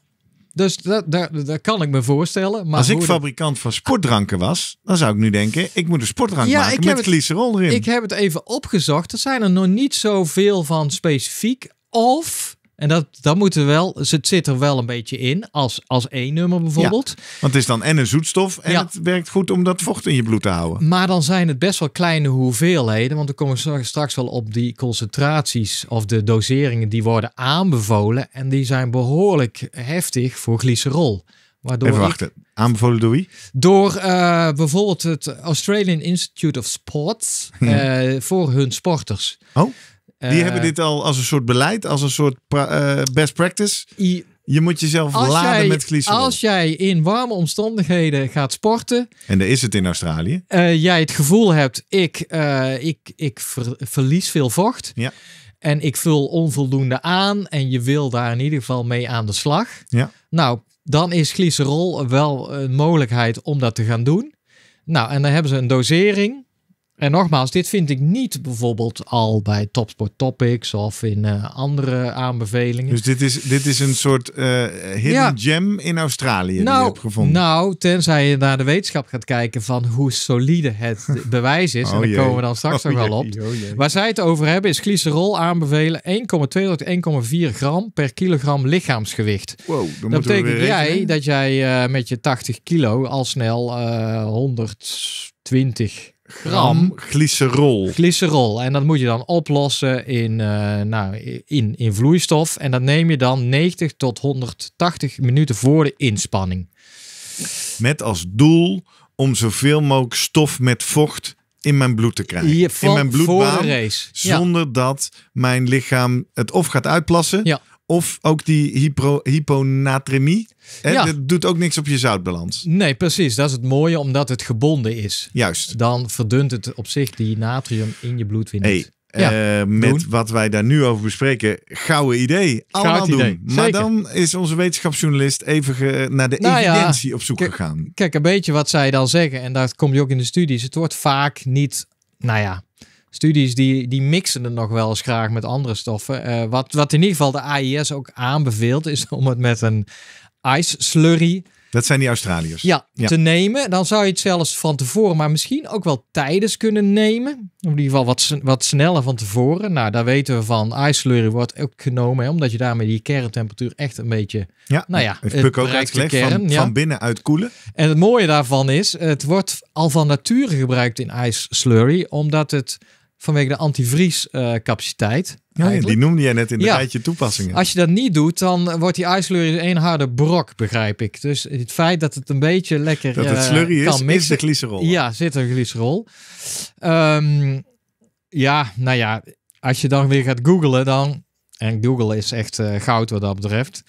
dus dat, dat, kan ik me voorstellen. Maar Als ik fabrikant van sportdranken was, dan zou ik nu denken: ik moet een sportdrank maken met glycerol erin. Ik heb het even opgezocht. Er zijn er nog niet zoveel van specifiek. Of en dat, dat moeten we wel, het zit er wel een beetje in, als, als één nummer bijvoorbeeld. want het is dan en een zoetstof en het werkt goed om dat vocht in je bloed te houden. Maar dan zijn het best wel kleine hoeveelheden, want dan komen we straks wel op die concentraties of de doseringen die worden aanbevolen. En die zijn behoorlijk heftig voor glycerol. Waardoor Even wachten, aanbevolen door wie? Door eh, bijvoorbeeld het Australian Institute of Sports eh, voor hun sporters. Oh? Die eh, hebben dit al als een soort beleid, als een soort eh, best practice. je moet jezelf laden met glycerol. Als jij in warme omstandigheden gaat sporten. En daar is het in Australië. Eh, jij het gevoel hebt, ik, ik, ik verlies veel vocht. Ja. En ik vul onvoldoende aan. En je wil daar in ieder geval mee aan de slag. Ja. Nou, dan is glycerol wel een mogelijkheid om dat te gaan doen. Nou, en dan hebben ze een dosering. En nogmaals, dit vind ik niet bijvoorbeeld al bij Topsport Topics of in eh, andere aanbevelingen. Dus dit is, dit is een soort uh, hidden gem in Australië nou, die je nou, hebt gevonden. Nou, tenzij je naar de wetenschap gaat kijken van hoe solide het bewijs is. en oh, daar komen we dan straks oh, nog wel op. Oh, Waar zij het over hebben is glycerol aanbevelen 1,2 tot 1,4 gram per kilogram lichaamsgewicht. Wow, dan dat betekent jij dat jij eh, met je 80 kilo al snel 120 gram glycerol. Glycerol. En dat moet je dan oplossen in, eh, nou, in, in vloeistof. En dat neem je dan 90 tot 180 minuten voor de inspanning. Met als doel om zoveel mogelijk stof met vocht in mijn bloed te krijgen. in mijn bloedbaan. Voor de race. Zonder dat mijn lichaam het of gaat uitplassen. Ja of ook die hypo, hyponatremie. Hè? Dat doet ook niks op je zoutbalans. Nee, precies. Dat is het mooie, omdat het gebonden is. Juist. Dan verdunt het op zich die natrium in je bloed weer niet. Hey, eh, met wat wij daar nu over bespreken, gouden idee. Allemaal idee. doen. Maar dan is onze wetenschapsjournalist even naar de nou evidentie op zoek gegaan. Kijk, een beetje wat zij dan zeggen, en daar kom je ook in de studies. Het wordt vaak niet, nou ja, studies die, die mixen het nog wel eens graag met andere stoffen. Eh, wat, wat in ieder geval de AIS ook aanbeveelt, is om het met een ice slurry. Dat zijn die Australiërs. Ja, te nemen. Dan zou je het zelfs van tevoren, maar misschien ook wel tijdens kunnen nemen. in ieder geval wat, wat sneller van tevoren. Nou, daar weten we van. Ice slurry wordt ook genomen, hè, omdat je daarmee die kerntemperatuur echt een beetje... Ja, nou ja, heeft Puk ook van, van binnen uitkoelen. koelen. En het mooie daarvan is, het wordt al van nature gebruikt in ijs slurry, omdat het vanwege de antivriescapaciteit. Eh, uh, ja, die noemde jij net in de ja. rijtje toepassingen. Als je dat niet doet, dan wordt die in één harde brok, begrijp ik. Dus het feit dat het een beetje lekker dat het eh, slurry kan is, is de glycerol. Ja, zit er glycerol. Ehm, ja, nou ja, als je dan weer gaat googlen, dan en Google is echt eh, goud wat dat betreft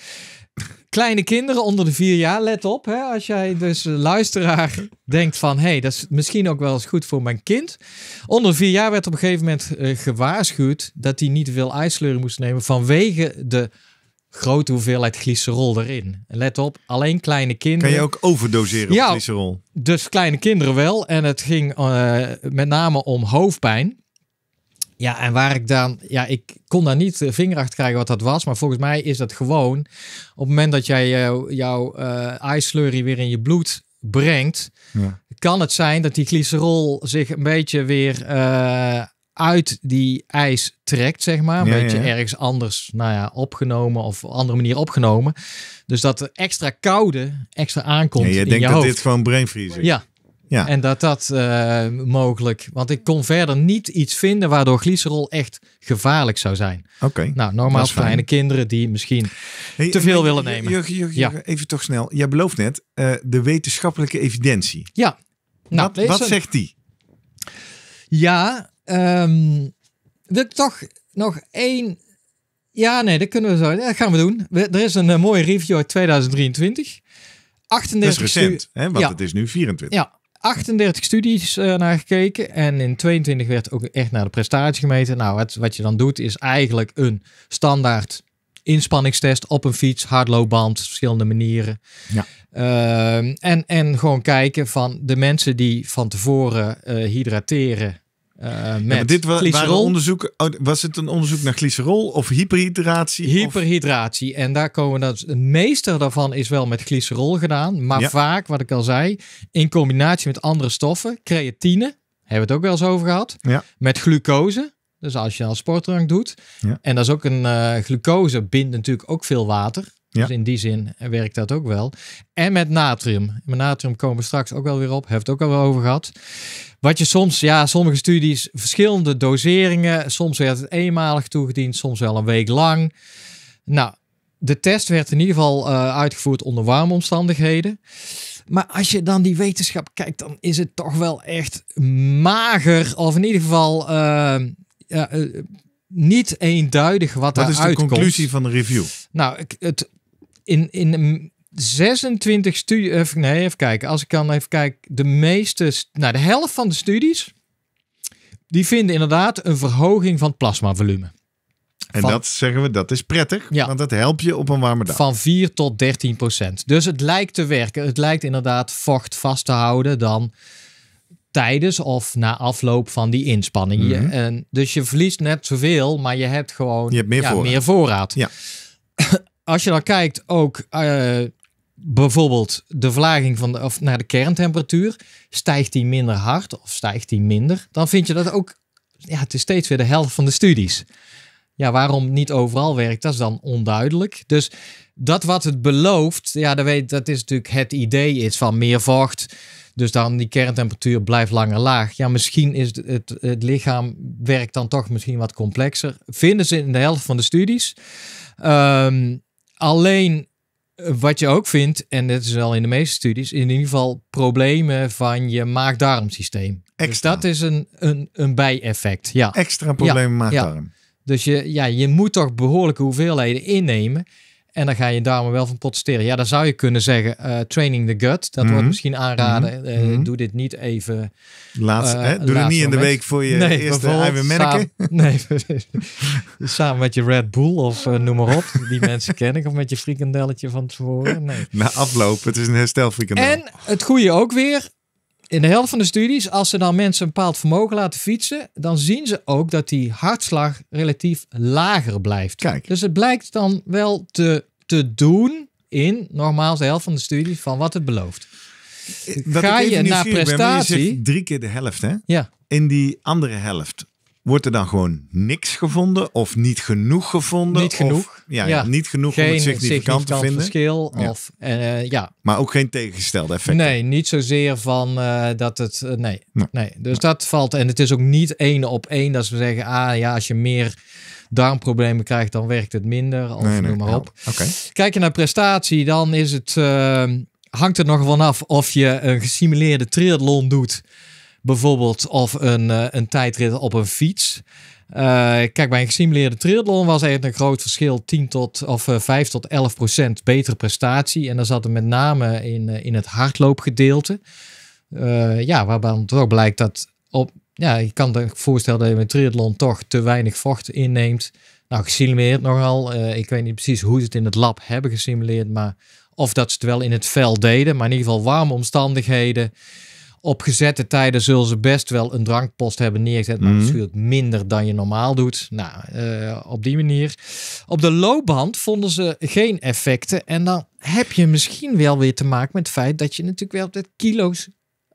kleine kinderen onder de vier jaar, let op. Hè, als jij dus luisteraar denkt van... hé, hey, dat is misschien ook wel eens goed voor mijn kind. Onder de vier jaar werd op een gegeven moment eh, gewaarschuwd... dat hij niet veel ijsleuren moest nemen vanwege de grote hoeveelheid glycerol erin. let op, alleen kleine kinderen. Kan je ook overdoseren ja, op glycerol? Dus kleine kinderen wel. En het ging eh, met name om hoofdpijn. Ja, en waar ik dan, ja, ik kon daar niet eh, vinger achter krijgen wat dat was, maar volgens mij is dat gewoon op het moment dat jij eh, jouw, jouw uh, eh, weer in je bloed brengt, ja. kan het zijn dat die glycerol zich een beetje weer uit die ijs trekt, zeg maar. Een beetje ergens anders nou ja, opgenomen of op andere manier opgenomen. Dus dat er extra koude extra aankomt. Ja, je in denkt je dat dit gewoon brainfreeze is. Ja, ja. En dat dat uh, mogelijk. Want ik kon verder niet iets vinden waardoor glycerol echt gevaarlijk zou zijn. Oké. nou, normaal kleine kinderen die misschien te veel willen nemen. Jurgen, ja. even toch snel. Jij belooft net eh, de wetenschappelijke evidentie. Ja. Nou, wat, zegt die? Ja, um, wil ik toch nog één. Ja, nee, dat kunnen we zo. Dat gaan we doen. er is een eh, mooie review uit 2023. 38 dat recent, hè, want het is nu 24. Ja, 38 studies eh, naar gekeken. En in 22 werd ook echt naar de prestatie gemeten. Nou, wat, wat je dan doet is eigenlijk een standaard inspanningstest op een fiets, hardloopband, verschillende manieren. Ja. Ehm, en, en gewoon kijken van de mensen die van tevoren eh, hydrateren eh, met ja, dit wa glycerol. onderzoek, oh, was het een onderzoek naar glycerol of hyperhydratie? Hyperhydratie. En daar komen dat. Het meeste daarvan is wel met glycerol gedaan. Maar vaak, wat ik al zei, in combinatie met andere stoffen, creatine, hebben we het ook wel eens over gehad. Met glucose. Dus als je al sportdrank doet. En dat is ook een eh, glucose bindt natuurlijk ook veel water. Dus in die zin werkt dat ook wel. En met natrium. Met natrium komen we straks ook wel weer op. Heeft ook al wel over gehad. Wat je soms, ja, sommige studies, verschillende doseringen. Soms werd het eenmalig toegediend, soms wel een week lang. Nou, de test werd in ieder geval eh, uitgevoerd onder warme omstandigheden. Maar als je dan die wetenschap kijkt, dan is het toch wel echt mager. Of in ieder geval eh, eh, niet eenduidig wat dat daaruit komt. is de conclusie van de review? Nou, het in, in 26 studies, eh, nee, even kijken. Als ik dan even kijk, de meeste, nou de helft van de studies, die vinden inderdaad een verhoging van het plasmavolume. En dat zeggen we, dat is prettig, ja, want dat helpt je op een warme dag. Van 4 tot 13 procent. Dus het lijkt te werken. Het lijkt inderdaad vocht vast te houden dan tijdens of na afloop van die inspanning. Mhm. en, dus je verliest net zoveel, maar je hebt gewoon je hebt meer, ja, voorraad. meer voorraad. Ja. als je dan kijkt, ook uh, bijvoorbeeld de verlaging van de, of naar de kerntemperatuur, stijgt die minder hard of stijgt die minder, dan vind je dat ook, ja, het is steeds weer de helft van de studies. Ja, waarom niet overal werkt, dat is dan onduidelijk. Dus dat wat het belooft, ja, dat, weet, dat is natuurlijk het idee is van meer vocht. Dus dan die kerntemperatuur blijft langer laag. Ja, misschien is het, het, lichaam werkt dan toch misschien wat complexer. Vinden ze in de helft van de studies. Um, Alleen eh, wat je ook vindt, en dat is wel in de meeste studies, in ieder geval problemen van je maag darm Dus dat is een, een, een bijeffect. Ja. Extra problemen ja, darm Dus je, ja, je moet toch behoorlijke hoeveelheden innemen. En dan ga je daarmee wel van protesteren. Ja, dan zou je kunnen zeggen, eh, training the gut. Dat wordt mhm. misschien aanraden. Mhm. Eh, mhm. doe dit niet even... Laat. Eh, hè? Doe het niet in de week voor je nee, eerste Ironman. Nee, samen met je Red Bull of noem maar op. Die mensen ken ik. Of met je frikandelletje van tevoren. Nee. Na afloop, het is een herstelfrikandel. En het goede ook weer in de helft van de studies, als ze dan mensen een bepaald vermogen laten fietsen, dan zien ze ook dat die hartslag relatief lager blijft. Kijk. Dus het blijkt dan wel te, te doen in normaal de helft van de studies van wat het belooft. Ga je naar prestatie. drie keer de helft, hè? Ja. In die andere helft, Wordt er dan gewoon niks gevonden of niet genoeg gevonden? Niet genoeg. ja, niet genoeg om het significant, significant te vinden. verschil. Of, eh, ja. Maar ook geen tegengestelde effecten. Nee, niet zozeer van eh, dat het. Eh, nee. nee, Dus dat valt. En het is ook niet één op één dat ze zeggen: ah ja, als je meer darmproblemen krijgt, dan werkt het minder. Of nee, noem maar op. Kijk je naar prestatie, dan is het hangt er nog vanaf of je een gesimuleerde triathlon doet bijvoorbeeld of een, eh, een tijdrit op een fiets. Eh, kijk, bij een gesimuleerde triathlon was eigenlijk een groot verschil 10 tot, of, 5 eh, tot 11 procent betere prestatie. En dan zat er met name in, in het hardloopgedeelte. ja, waarbij toch blijkt dat op, ja, je kan je voorstellen dat je met triathlon toch te weinig vocht inneemt. Nou, gesimuleerd nogal. ik weet niet precies hoe ze het in het lab hebben gesimuleerd, maar of dat ze het wel in het vel deden. Maar in ieder geval warme omstandigheden op gezette tijden zullen ze best wel een drankpost hebben neergezet, maar mm natuurlijk minder dan je normaal doet. Nou, eh, op die manier. Op de loopband vonden ze geen effecten. En dan heb je misschien wel weer te maken met het feit dat je natuurlijk wel met kilo's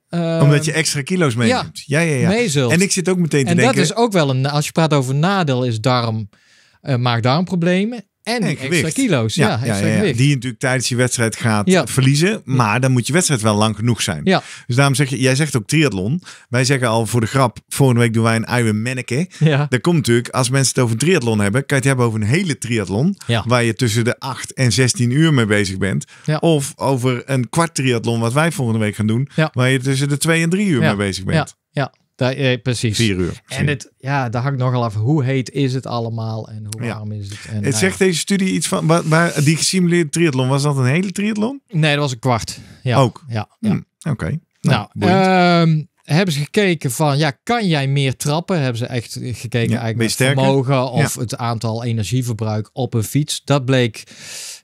ehm, Omdat je extra kilo's meeneemt. Ja, ja, ja. ja. En ik zit ook meteen te denken... En dat is ook wel een... Als je praat over nadeel is darm... Uh, eh, darmproblemen en, en extra kilo's. Ja, die je natuurlijk tijdens je wedstrijd gaat verliezen. Maar dan moet je wedstrijd wel lang genoeg zijn. Dus daarom zeg je, jij zegt ook triathlon. Wij zeggen al voor de grap, volgende week doen wij een Iron Manneke. Ja. Dat komt natuurlijk, als mensen het over triathlon hebben, kan je het hebben over een hele triathlon. Waar je tussen de 8 en 16 uur mee bezig bent. Of over een kwart triathlon, wat wij volgende week gaan doen. Waar je tussen de 2 en 3 uur mee bezig bent. ja eh, precies. Vier uur. En het, ja, daar hangt nogal af hoe heet is het allemaal en hoe warm is het. En, het nou zegt deze studie iets van, waar, waar die gesimuleerde triathlon, was dat een hele triathlon? Nee, dat was een kwart. Ja. Ook? Ja. ja. Hmm, oké. Nou, nou ehm, hebben ze gekeken van, ja, kan jij meer trappen? Hebben ze echt gekeken eigenlijk eigenlijk vermogen of het aantal energieverbruik op een fiets. Dat bleek,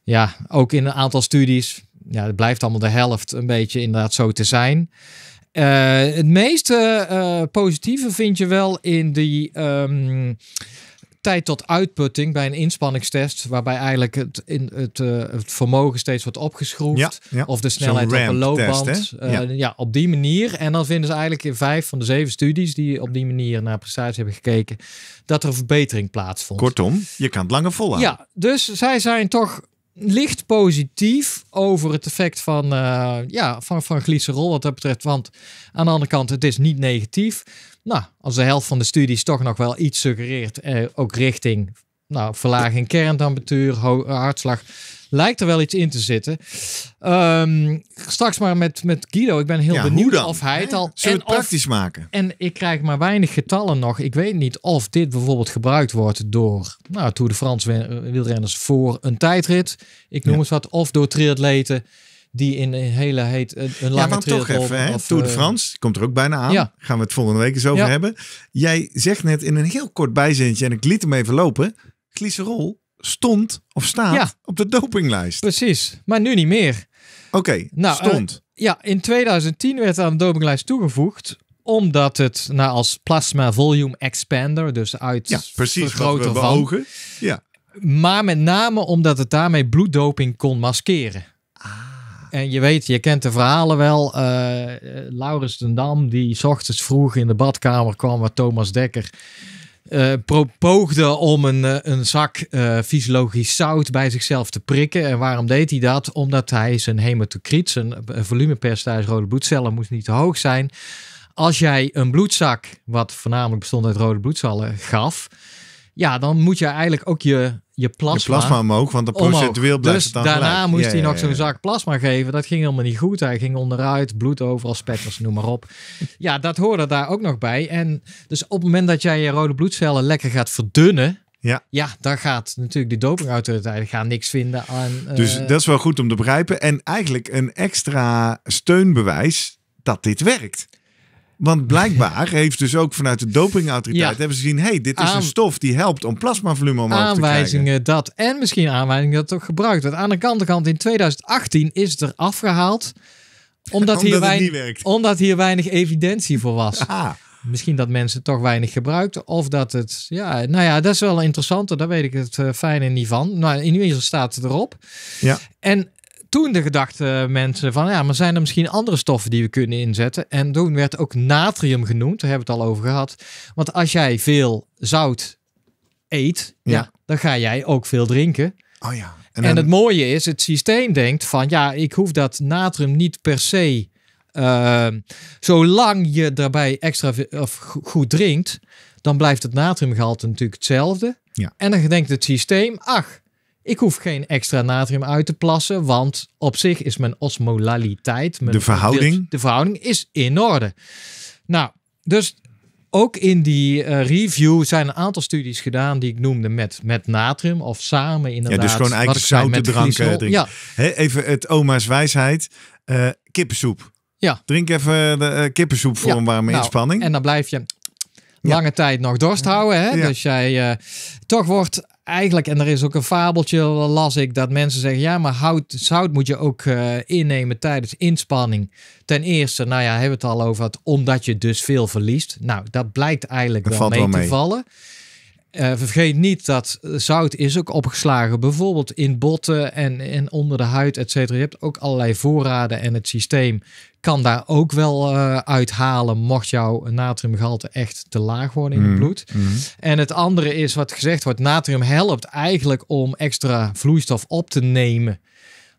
ja, ook in een aantal studies, ja, het blijft allemaal de helft een beetje inderdaad zo te zijn. Eh, het meeste eh, positieve vind je wel in die ehm, tijd tot uitputting bij een inspanningstest, waarbij eigenlijk het, in, het, eh, het vermogen steeds wordt opgeschroefd. Of de snelheid op een loopband. ja. op die manier. En dan vinden ze eigenlijk in vijf van de zeven studies die op die manier naar prestaties hebben gekeken, dat er een verbetering plaatsvond. Kortom, je kan het langer volhouden. Ja, dus zij zijn toch licht positief over het effect van, eh, ja, van, van glycerol wat dat betreft. Want aan de andere kant, het is niet negatief. Nou, als de helft van de studies toch nog wel iets suggereert, eh, ook richting nou, verlaging kerntemperatuur, hartslag, lijkt er wel iets in te zitten. Ehm, straks maar met, met Guido. Ik ben heel benieuwd of hij het al... Zullen en het praktisch maken? En ik krijg maar weinig getallen nog. Ik weet niet of dit bijvoorbeeld gebruikt wordt door nou, Tour de France eh, wielrenners voor een tijdrit. Ik noem ja. het wat. Of door triatleten die in een hele heet een lange ja, maar toch even, hè? Tour de eh, France komt er ook bijna aan. Gaan we het volgende week eens over hebben. Jij zegt net in een heel kort bijzintje en ik liet hem even lopen. Glycerol stond of staat op de dopinglijst. Precies, maar nu niet meer. Oké, nou, eh, stond. ja, in 2010 werd aan de dopinglijst toegevoegd omdat het nou, als plasma volume expander, dus uit ja, precies grote ogen. Ja. Maar met name omdat het daarmee bloeddoping kon maskeren. Ah. En je weet, je kent de verhalen wel. Uh, Laurens den Dam, die ochtends vroeg in de badkamer kwam met Thomas Dekker uh, poogde om een, eh, een zak eh, fysiologisch zout bij zichzelf te prikken. En waarom deed hij dat? Omdat hij zijn hematocriet, zijn volumepercentage rode bloedcellen, moest niet te hoog zijn. Als jij een bloedzak, wat voornamelijk bestond uit rode bloedcellen, gaf, ja, dan moet je eigenlijk ook je je plasma, je plasma omhoog, want de procedureel blijft dus dan daarna moest hij nog zo'n zak plasma geven. Dat ging helemaal niet goed. Hij ging onderuit, bloed overal, spetters, noem maar op. Ja, dat hoorde daar ook nog bij. En dus op het moment dat jij je rode bloedcellen lekker gaat verdunnen... Ja. ja, dan gaat natuurlijk de dopingautoriteiten gaan niks vinden aan... Dus eh, dat is wel goed om te begrijpen. En eigenlijk een extra steunbewijs dat dit werkt. Want blijkbaar heeft dus ook vanuit de dopingautoriteit hebben ze gezien: hey, dit is een stof die helpt om plasmavolume omhoog te krijgen. Aanwijzingen dat en misschien aanwijzingen dat het ook gebruikt wordt. Aan de kant kant in 2018 is het er afgehaald omdat, hier weinig, omdat hier weinig evidentie voor was. Ah. Misschien dat mensen toch weinig gebruikten. Of dat het. Ja, nou ja, dat is wel interessant. Daar weet ik het eh, fijne niet van. Nou, in ieder geval staat het erop. Ja. En toen de gedachte mensen van ja, maar zijn er misschien andere stoffen die we kunnen inzetten? En toen werd ook natrium genoemd, daar hebben we het al over gehad. Want als jij veel zout eet, ja. dan ga jij ook veel drinken. Oh ja. En, het mooie is, het systeem denkt van ja, ik hoef dat natrium niet per se, ehm, zolang je daarbij extra of goed drinkt, dan blijft het natriumgehalte natuurlijk hetzelfde. Ja. En dan denkt het systeem, ach, ik hoef geen extra natrium uit te plassen, want op zich is mijn osmolaliteit, mijn de verhouding, de verhouding is in orde. Nou, dus ook in die eh, review zijn een aantal studies gedaan die ik noemde met, met natrium of samen inderdaad. Ja, dus gewoon eigenlijk zouten dranken Ja. even het oma's wijsheid, uh, kippensoep. Ja. Drink even de, eh, kippensoep voor een warme nou, inspanning. En dan blijf je lange tijd nog dorst houden. Hè? Dus jij toch wordt eigenlijk, en er is ook een fabeltje, las ik, dat mensen zeggen, ja, maar hout, zout moet je ook eh, innemen tijdens inspanning. Ten eerste, nou ja, hebben we het al over, het, omdat je dus veel verliest. Nou, dat blijkt eigenlijk wel mee, wel mee te vallen. Eh, vergeet niet dat zout is ook opgeslagen, bijvoorbeeld in botten en, en onder de huid, et cetera. Je hebt ook allerlei voorraden en het systeem kan daar ook wel uh, uithalen, mocht jouw natriumgehalte echt te laag worden in het mm-hmm. bloed. Mm-hmm. En het andere is wat gezegd wordt, natrium helpt eigenlijk om extra vloeistof op te nemen.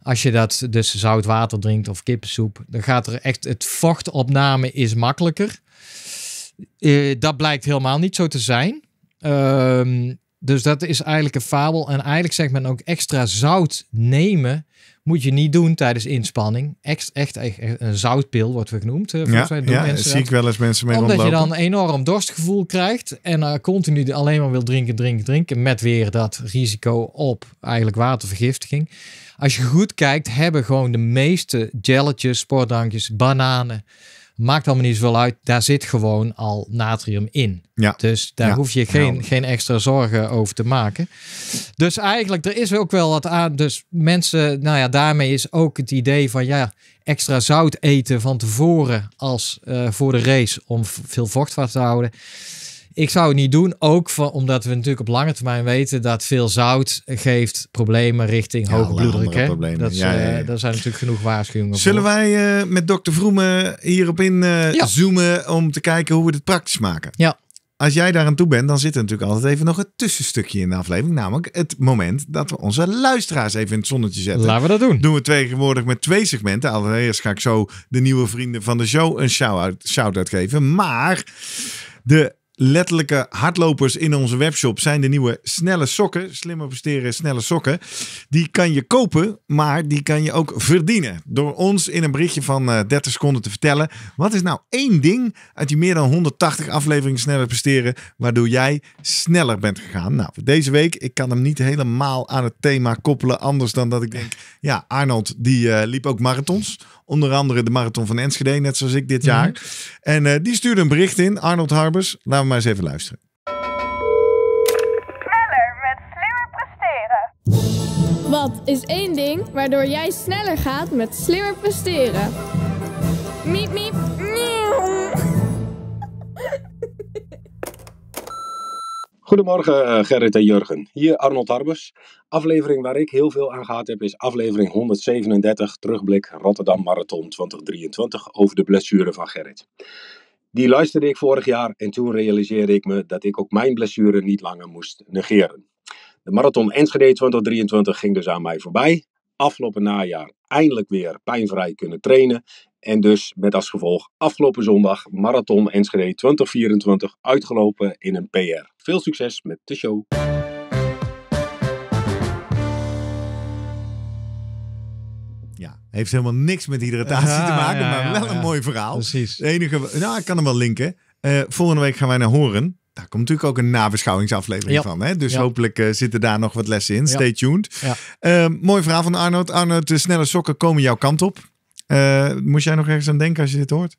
Als je dat dus zout water drinkt of kippensoep, dan gaat er echt het vochtopname is makkelijker. Eh, dat blijkt helemaal niet zo te zijn. Ehm, dus dat is eigenlijk een fabel. En eigenlijk zegt men ook extra zout nemen moet je niet doen tijdens inspanning. Echt, echt, een zoutpil wordt we genoemd. Eh, ja, mij ja, zie ik wel eens mensen mee Omdat je dan enorm dorstgevoel krijgt en eh, continu alleen maar wil drinken, drinken, drinken. Met weer dat risico op eigenlijk watervergiftiging. Als je goed kijkt, hebben gewoon de meeste gelletjes, sportdrankjes, bananen, Maakt allemaal niet zoveel uit. Daar zit gewoon al natrium in. Ja. Dus daar hoef je geen, geen extra zorgen over te maken. Dus eigenlijk, er is ook wel wat aan. Dus mensen, nou ja, daarmee is ook het idee van ja, extra zout eten van tevoren als eh, voor de race om veel vocht vast te houden. Ik zou het niet doen, ook van, omdat we natuurlijk op lange termijn weten dat veel zout geeft problemen richting ja, hoge bloeddruk. Problemen. Dat, ja, eh, zijn natuurlijk genoeg waarschuwingen. Zullen wij eh, met dokter Vroemen hierop in eh, zoomen om te kijken hoe we dit praktisch maken? Ja. Als jij daar aan toe bent, dan zit er natuurlijk altijd even nog het tussenstukje in de aflevering. Namelijk het moment dat we onze luisteraars even in het zonnetje zetten. Laten we dat doen. Doen we tegenwoordig met twee segmenten. Allereerst ga ik zo de nieuwe vrienden van de show een shout-out geven. Maar de letterlijke hardlopers in onze webshop zijn de nieuwe snelle sokken. Slimmer presteren, snelle sokken. Die kan je kopen, maar die kan je ook verdienen. Door ons in een berichtje van 30 eh, seconden te vertellen. Wat is nou één ding uit die meer dan 180 afleveringen sneller presteren. Waardoor jij sneller bent gegaan. Nou, deze week, ik kan hem niet helemaal aan het thema koppelen. Anders dan dat ik denk, ja, Arnold die eh, liep ook marathons. Onder andere de Marathon van Enschede, net zoals ik dit mhm. jaar. En eh, die stuurde een bericht in, Arnold Harbers. Laten we maar eens even luisteren. Sneller met slimmer presteren. Wat is één ding waardoor jij sneller gaat met slimmer presteren? Miep, miep, Goedemorgen eh, Gerrit en Jurgen. Hier Arnold Harbers. Aflevering waar ik heel veel aan gehad heb is aflevering 137 terugblik Rotterdam Marathon 2023 over de blessure van Gerrit. Die luisterde ik vorig jaar en toen realiseerde ik me dat ik ook mijn blessure niet langer moest negeren. De marathon Enschede 2023 ging dus aan mij voorbij. Afgelopen najaar eindelijk weer pijnvrij kunnen trainen. En dus met als gevolg afgelopen zondag Marathon Enschede 2024 uitgelopen in een PR. Veel succes met de show! Ja, heeft helemaal niks met hydratatie te maken, maar wel een mooi verhaal. Precies. enige, nou, ik kan hem wel linken. Eh, volgende week gaan wij naar Horen. Daar komt natuurlijk ook een nabeschouwingsaflevering van. Hè? Dus hopelijk uh, zitten daar nog wat lessen in. Stay tuned. Uh, eh, mooi verhaal van Arnoud. Arnoud, de snelle sokken komen jouw kant op. Eh, moest jij nog ergens aan denken als je dit hoort?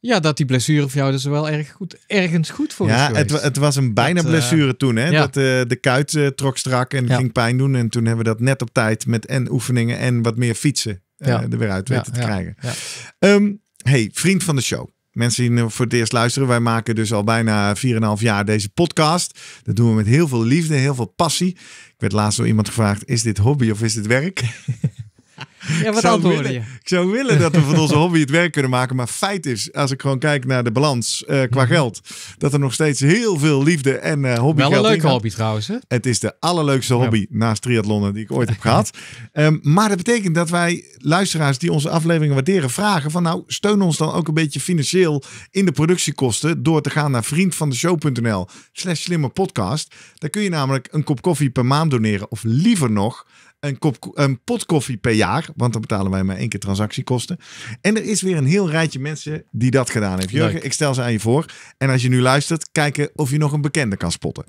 Ja, dat die blessure voor jou dus wel erg goed, ergens goed voor ja, het, het, was een bijna blessure toen. Hè? Dat de kuit trok strak en ging pijn doen. En toen hebben we dat net op tijd met en oefeningen en wat meer fietsen er weer uit weten te krijgen. Um, hey, vriend van de show. Mensen die voor het eerst luisteren, wij maken dus al bijna 4,5 jaar deze podcast. Dat doen we met heel veel liefde, heel veel passie. Ik werd laatst door iemand gevraagd: is dit hobby of is dit werk? Ja, wat Ik zou willen dat we van onze hobby het werk kunnen maken. Maar feit is, als ik gewoon kijk naar de balans eh, qua mhm. geld, dat er nog steeds heel veel liefde en uh, hobby Wel een leuke hobby trouwens. Hè? Het is de allerleukste hobby naast triathlonnen die ik ooit heb gehad. Ehm, maar dat betekent dat wij luisteraars die onze afleveringen waarderen vragen van nou steun ons dan ook een beetje financieel in de productiekosten door te gaan naar vriendvandeshow.nl slash slimme podcast. Daar kun je namelijk een kop koffie per maand doneren of liever nog een, kop, een pot koffie per jaar. Want dan betalen wij maar één keer transactiekosten. En er is weer een heel rijtje mensen die dat gedaan heeft. Jurgen, ik stel ze aan je voor. En als je nu luistert, kijken of je nog een bekende kan spotten.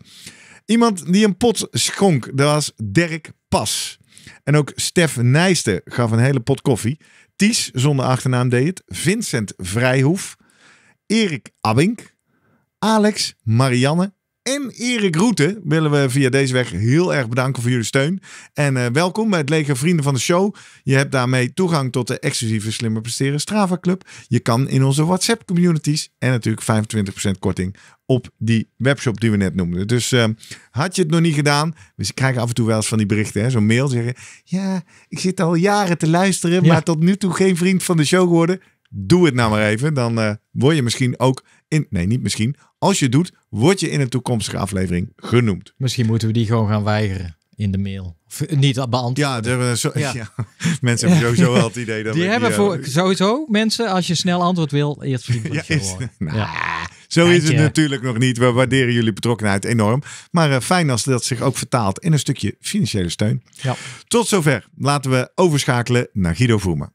Iemand die een pot schonk, dat was Dirk Pas. En ook Stef Nijsten gaf een hele pot koffie. Ties, zonder achternaam deed het. Vincent Vrijhoef. Erik Abink. Alex, Marianne en Erik Roeten willen we via deze weg heel erg bedanken voor jullie steun. En eh, welkom bij het lege Vrienden van de Show. Je hebt daarmee toegang tot de exclusieve Slimmer Presteren Strava Club. Je kan in onze WhatsApp communities en natuurlijk 25% korting op die webshop die we net noemden. Dus eh, had je het nog niet gedaan, we krijgen af en toe wel eens van die berichten, zo'n mail zeggen. Ja, ik zit al jaren te luisteren, maar tot nu toe geen vriend van de show geworden. Doe het nou maar even, dan eh, word je misschien ook in, nee, niet misschien, als je het doet, word je in een toekomstige aflevering genoemd. Misschien moeten we die gewoon gaan weigeren in de mail. Of eh, niet beantwoorden. Ja, zo, ja. mensen hebben sowieso wel het idee dat... Die hebben die, voor, eh, sowieso, mensen, als je snel antwoord wil, eerst vriendelijk nou, ja. Zo is het natuurlijk nog niet. We waarderen jullie betrokkenheid enorm. Maar eh, fijn als dat zich ook vertaalt in een stukje financiële steun. Ja. Tot zover. Laten we overschakelen naar Guido Voerman.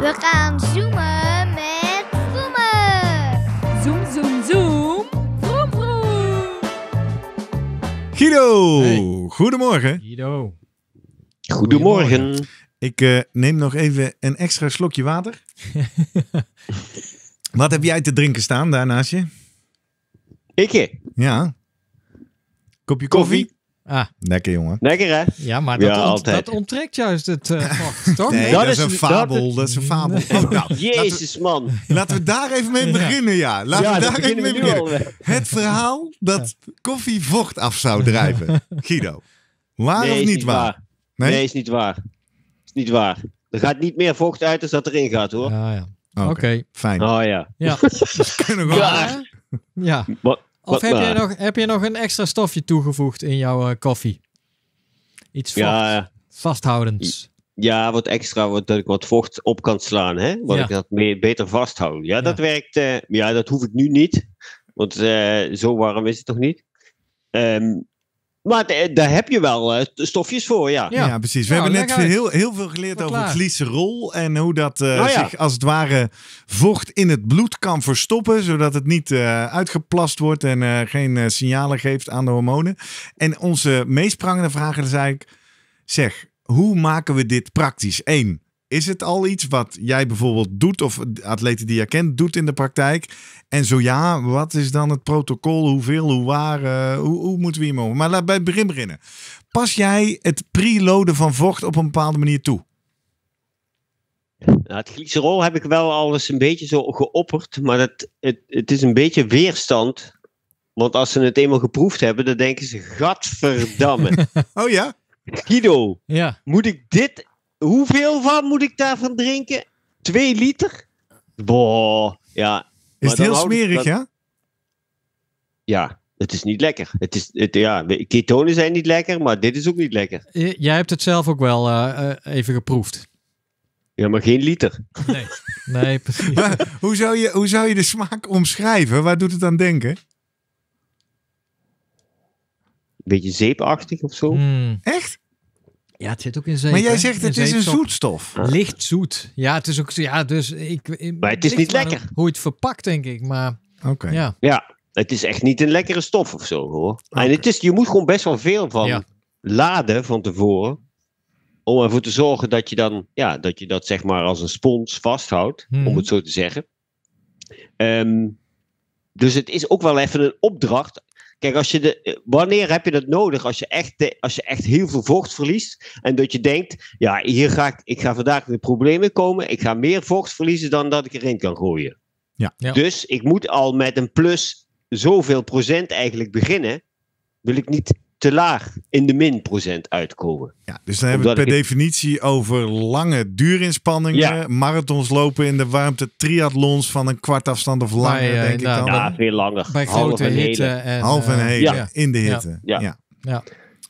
We gaan zoomen. Guido, goedemorgen. Guido. Goedemorgen. Ik eh, neem nog even een extra slokje water. Wat heb jij te drinken staan daarnaast je? Ik? Ja. Kopje koffie. Ah. Lekker, jongen. Lekker, hè? Ja, maar dat, dat onttrekt juist het uh, toch? dat, is een fabel. Dat, is een fabel. Oh, nou, Jezus, man. Laten we daar even mee beginnen, ja. Laten we daar even mee beginnen. Het verhaal dat koffie vocht af zou drijven. Guido, waar of niet, waar? Nee? is niet waar. Is niet waar. Er gaat niet meer vocht uit als dat erin gaat, hoor. Ah, ja. Oké. Fijn. Oh ja. Ja. kunnen we Ja. ja. Of heb, je nog, heb je nog een extra stofje toegevoegd in jouw eh, koffie? Iets vocht, ja, vasthoudends. Ja, wat extra, wat, dat ik wat vocht op kan slaan. Hè? ik dat meer, beter vasthoud. Ja, dat werkt. Eh, ja, dat hoef ik nu niet. Want eh, zo warm is het toch niet? Um, maar daar heb je wel uh, stofjes voor, ja. Ja, precies. We nou, hebben net heel, heel veel geleerd het over rol en hoe dat eh, oh zich als het ware vocht in het bloed kan verstoppen, zodat het niet eh, uitgeplast wordt en geen signalen geeft aan de hormonen. En onze meest prangende vraag is eigenlijk, zeg, hoe maken we dit praktisch? Eén, is het al iets wat jij bijvoorbeeld doet of atleten die je kent doet in de praktijk? En zo ja, wat is dan het protocol? Hoeveel, hoe waar, eh, hoe, hoe moeten we hiermee Maar laat bij het begin beginnen. Pas jij het preloaden van vocht op een bepaalde manier toe? Nou, het glycerol heb ik wel al eens een beetje zo geopperd, maar het, het, het is een beetje weerstand. Want als ze het eenmaal geproefd hebben, dan denken ze, gadverdamme. oh ja? Guido, ja. moet ik dit hoeveel van moet ik daarvan drinken? Twee liter? Boah, ja. Is het heel smerig, ja? Ja, het is niet lekker. Het is, het, ja, ketonen zijn niet lekker, maar dit is ook niet lekker. jij hebt het zelf ook wel eh, eh, even geproefd. Ja, maar geen liter. Nee, nee precies. hoe, zou je, hoe zou je de smaak omschrijven? Waar doet het aan denken? Beetje zeepachtig of zo. Hmm. Echt? Ja, het zit ook in zeep. Maar jij zegt het is een zoetstof. Licht zoet. Ja, het is ook. Ja, dus ik. maar het is niet lekker. Hoe je het verpakt, denk ik. Maar. Oké. Ja. ja, het is echt niet een lekkere stof of zo hoor. En het is, je moet gewoon best wel veel van laden van tevoren. Om ervoor te zorgen dat je dan. Ja, dat je dat zeg maar als een spons vasthoudt. Om mhm. het zo te zeggen. Ehm, dus het is ook wel even een opdracht Kijk, als je de, wanneer heb je dat nodig? Als je, echt als je echt heel veel vocht verliest. En dat je denkt, ja, hier ga ik, ik ga vandaag de problemen komen. Ik ga meer vocht verliezen dan dat ik erin kan gooien. ja. Dus ik moet al met een plus zoveel procent eigenlijk beginnen. Wil ik niet te laag in de min procent uitkomen. Ja, dus dan hebben we het per definitie over lange duurinspanningen, marathons lopen in de warmte, triathlons van een kwart afstand of langer, eh, denk ik dan. Ja, veel langer. Bij half grote hitte. En, half en eh, hele, in de hitte. Ja. Ja.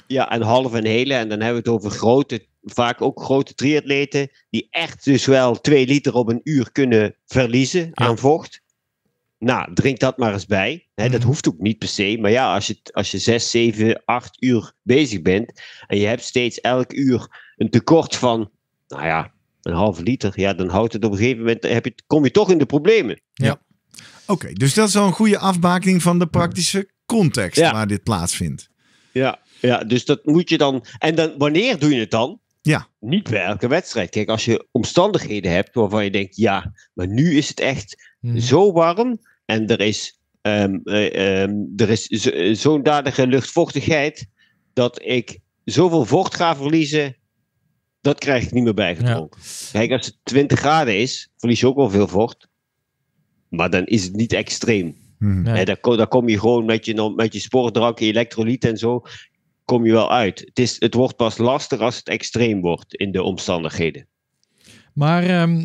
ja, en half en hele. En dan hebben we het over grote, vaak ook grote triatleten, die echt dus wel twee liter op een uur kunnen verliezen aan vocht nou, drink dat maar eens bij. dat mhm. hoeft ook niet per se. Maar ja, als je, als je zes, zeven, acht uur bezig bent. en je hebt steeds elk uur een tekort van. nou ja, een halve liter. ja, dan houdt het op een gegeven moment. Heb je, kom je toch in de problemen. Ja. Oké, dus dat is al een goede afbakening van de praktische context waar dit plaatsvindt. Ja, ja, dus dat moet je dan. En dan, wanneer doe je het dan? Ja. Niet bij elke wedstrijd. Kijk, als je omstandigheden hebt waarvan je denkt, ja, maar nu is het echt Hmm. Zo warm en er is, um, er is zo'n eh, dadige luchtvochtigheid dat ik zoveel vocht ga verliezen. Dat krijg ik niet meer bijgedronken. Kijk, als het 20 graden is, verlies je ook wel veel vocht. Maar dan is het niet extreem. Hmm. Daar, kom, je gewoon met je, met je sportdrank, je en zo kom je wel uit. Het, is, het wordt pas lastig als het extreem wordt in de omstandigheden. Maar ehm,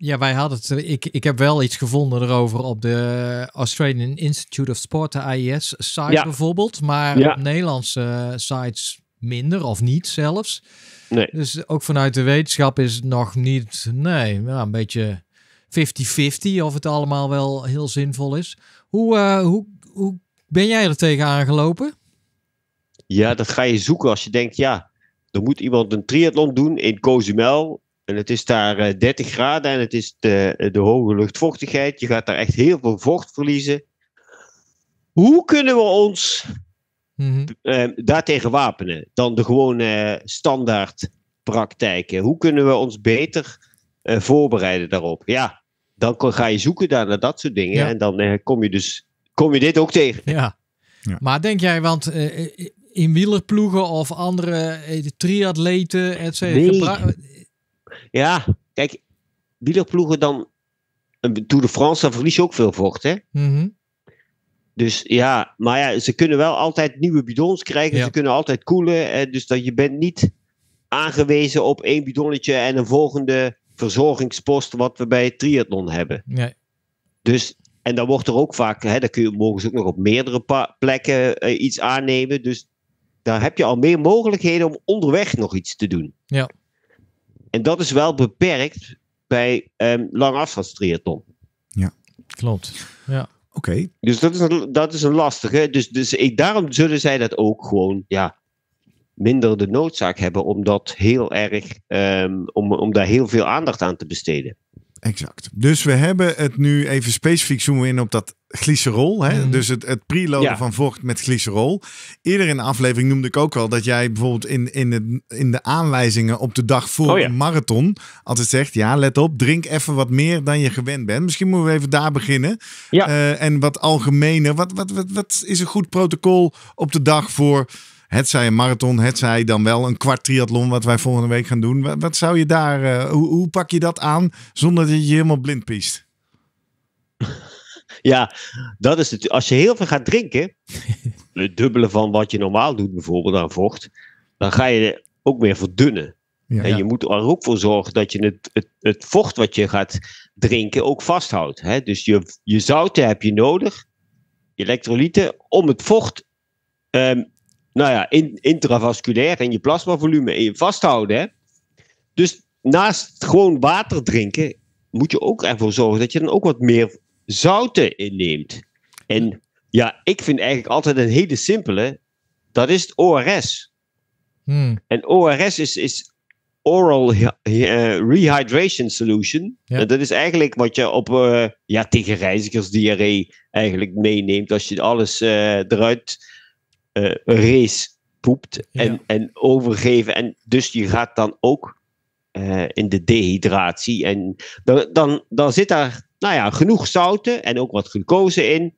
ja, wij hadden het. Ik, ik heb wel iets gevonden erover op de Australian Institute of Sport, de AIS e bijvoorbeeld. Maar op Nederlandse eh, sites minder of niet zelfs. Nee. Dus ook vanuit de wetenschap is het nog niet. Nee, nou, een beetje 50-50 of het allemaal wel heel zinvol is. Hoe, eh, hoe, hoe ben jij er tegenaan gelopen? Ja, dat ga je zoeken als je denkt, ja, er moet iemand een triathlon doen in Cozumel en het is daar 30 eh, graden en het is de, de hoge luchtvochtigheid. Je gaat daar echt heel veel vocht verliezen. Hoe kunnen we ons mm eh, daartegen wapenen dan de gewone standaard praktijken? Hoe kunnen we ons beter eh, voorbereiden daarop? Ja, dan ga je zoeken naar dat soort dingen. En dan kom je dus kom je dit ook tegen. Ja. ja. Maar denk jij, want in wielerploegen of andere triatleten, et cetera, ja, kijk, wielerploegen dan. Een eh, Tour de France, dan verlies je ook veel vocht, hè? Mhm. Dus ja, maar ja, ze kunnen wel altijd nieuwe bidons krijgen. Ze kunnen altijd koelen. dus dat je bent niet aangewezen op één bidonnetje en een volgende verzorgingspost wat we bij het triathlon hebben. Nee. Dus, en dan wordt er ook vaak, hè, dan kun je mogen ze ook nog op meerdere plekken eh, iets aannemen. Dus daar heb je al meer mogelijkheden om onderweg nog iets te doen. Ja. En dat is wel beperkt bij ehm, lang langafstands triathlon. Ja, klopt. Ja. Oké. Dus dat is een, dat is een lastige. Dus, dus ik, daarom zullen zij dat ook gewoon ja, minder de noodzaak hebben om dat heel erg, ehm, om, om daar heel veel aandacht aan te besteden exact. Dus we hebben het nu even specifiek zoomen in op dat glycerol. Hè? Mhm. Dus het, het preloaden van vocht met glycerol. Eerder in de aflevering noemde ik ook al dat jij bijvoorbeeld in, in, de, in de aanwijzingen op de dag voor oh een marathon altijd zegt: ja, let op, drink even wat meer dan je gewend bent. Misschien moeten we even daar beginnen. Ja. Eh, en wat algemener, wat, wat, wat is een goed protocol op de dag voor het zij een marathon, het zij dan wel een kwart triathlon wat wij volgende week gaan doen. Wat, zou je daar, uh, hoe, hoe, pak je dat aan zonder dat je je helemaal blind piest? Ja, dat is het. Als je heel veel gaat drinken, het dubbele van wat je normaal doet, bijvoorbeeld aan vocht, dan ga je ook meer verdunnen. Ja, en je moet er ook voor zorgen dat je het, het, het, vocht wat je gaat drinken ook vasthoudt. Hè? Dus je, je zouten heb je nodig, elektrolyten, om het vocht ehm, nou ja, intravasculair en je plasmavolume in vasthouden. Hè? Dus naast gewoon water drinken, moet je ook ervoor zorgen dat je dan ook wat meer zouten inneemt. En ja, ik vind eigenlijk altijd een hele simpele, dat is het ORS. Hmm. En ORS is, is Oral eh, Rehydration Solution. En dat is eigenlijk wat je op, uh, ja, tegen reizigersdiarree eigenlijk meeneemt als je alles eh, eruit uh, race poept en, en overgeven. En dus je gaat dan ook eh, in de dehydratie. En dan, dan, dan zit daar nou ja, genoeg zouten en ook wat glucose in.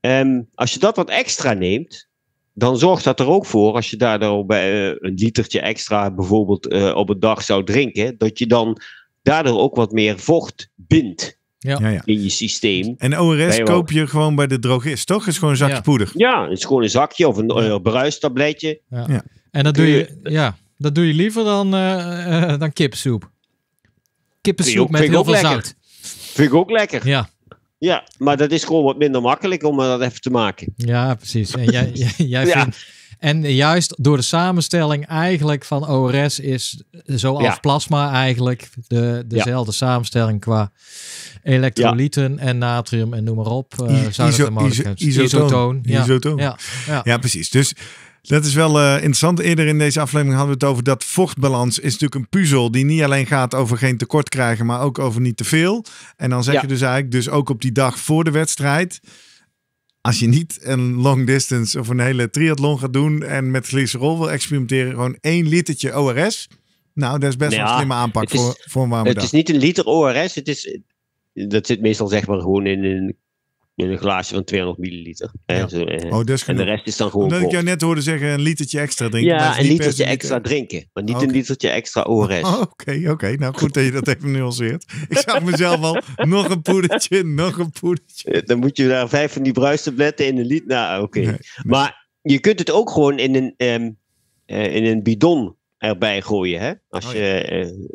Ehm, als je dat wat extra neemt, dan zorgt dat er ook voor, als je daardoor bij, eh, een litertje extra bijvoorbeeld op een dag zou drinken, dat je dan daardoor ook wat meer vocht bindt. Ja. Ja, in je systeem. En ORS koop je gewoon bij de drogist, toch? Het is gewoon een zakje poeder. Ja, het is gewoon een zakje of een eh, bruistabletje. Ja. En dat doe je, ja, dat doe je liever dan, uh, dan kipsoep. Kippensoep met heel veel zout. Vind ik ook lekker. Ja. Ja, maar dat is gewoon wat minder makkelijk om dat even te maken. Ja, precies. En jij, jij vindt... En juist door de samenstelling eigenlijk van ORS is zoals plasma eigenlijk de, dezelfde samenstelling qua elektrolyten en natrium en noem maar op. Eh, zou iso, dat iso, isotoon. isotoon. Ja. ja, precies. Dus dat is wel eh, interessant. Eerder in deze aflevering hadden we het over dat vochtbalans is natuurlijk een puzzel die niet alleen gaat over geen tekort krijgen, maar ook over niet te veel. En dan zeg je dus eigenlijk dus ook op die dag voor de wedstrijd als je niet een long distance of een hele triathlon gaat doen en met rol wil experimenteren, gewoon één litertje ORS. Nou, dat is best wel een nou slimme aanpak voor, voor een warme het dag. Het is niet een liter ORS, het is, dat zit meestal zeg maar gewoon in een in een glaasje van 200 milliliter. Zo, eh, oh, en de rest is dan gewoon. Omdat ik jou net hoorde zeggen: een litertje extra drinken. Ja, een litertje extra drinken. Maar niet oh, een literje extra ORS. Oh, oké, oké. Nou goed dat je dat even nuanceert. Ik zag mezelf al: nog een poedertje, nog een poedertje. Eh, dan moet je daar vijf van die bruistabletten in een liter. Nou, oké. Maar je kunt het ook gewoon in een, ehm, eh, in een bidon erbij gooien. Hè? Als oh, je.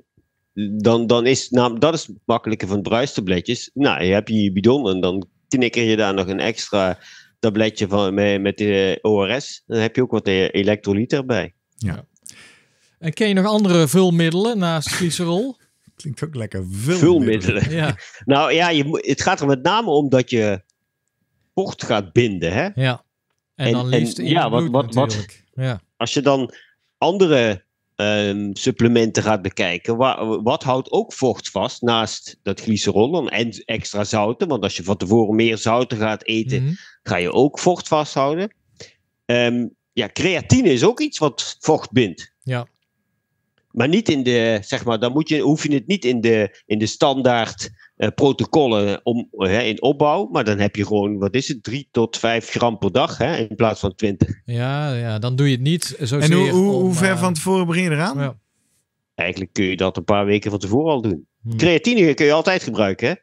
dan, dan is nou, dat is makkelijker van bruistabletjes. Nou, je hebt je bidon en dan knikker je daar nog een extra tabletje van, mee, met de ORS. Dan heb je ook wat eh, elektrolyten erbij. Ja. En ken je nog andere vulmiddelen naast glycerol? Klinkt ook lekker. Vulmiddelen. Ja. nou ja, je, het gaat er met name om dat je vocht gaat binden. Hè? Ja. En, dan leest je in ja, wat, wat, wat, ja. Als je dan andere Ehm, supplementen gaat bekijken. Wat, houdt ook vocht vast naast dat glycerol en extra zouten? Want als je van tevoren meer zouten gaat eten, mhm. ga je ook vocht vasthouden. Ehm, ja, creatine is ook iets wat vocht bindt. Ja. Maar niet in de, zeg maar, dan moet je, hoef je het niet in de, in de standaard eh, protocollen om, in opbouw. Maar dan heb je gewoon, wat is het, 3 tot 5 gram per dag hè, in plaats van 20. Ja, ja, dan doe je het niet zo En hoe, hoe, ver eh, van tevoren begin je eraan? Ja. Eigenlijk kun je dat een paar weken van tevoren al doen. Hmm. Creatine kun je altijd gebruiken, hè?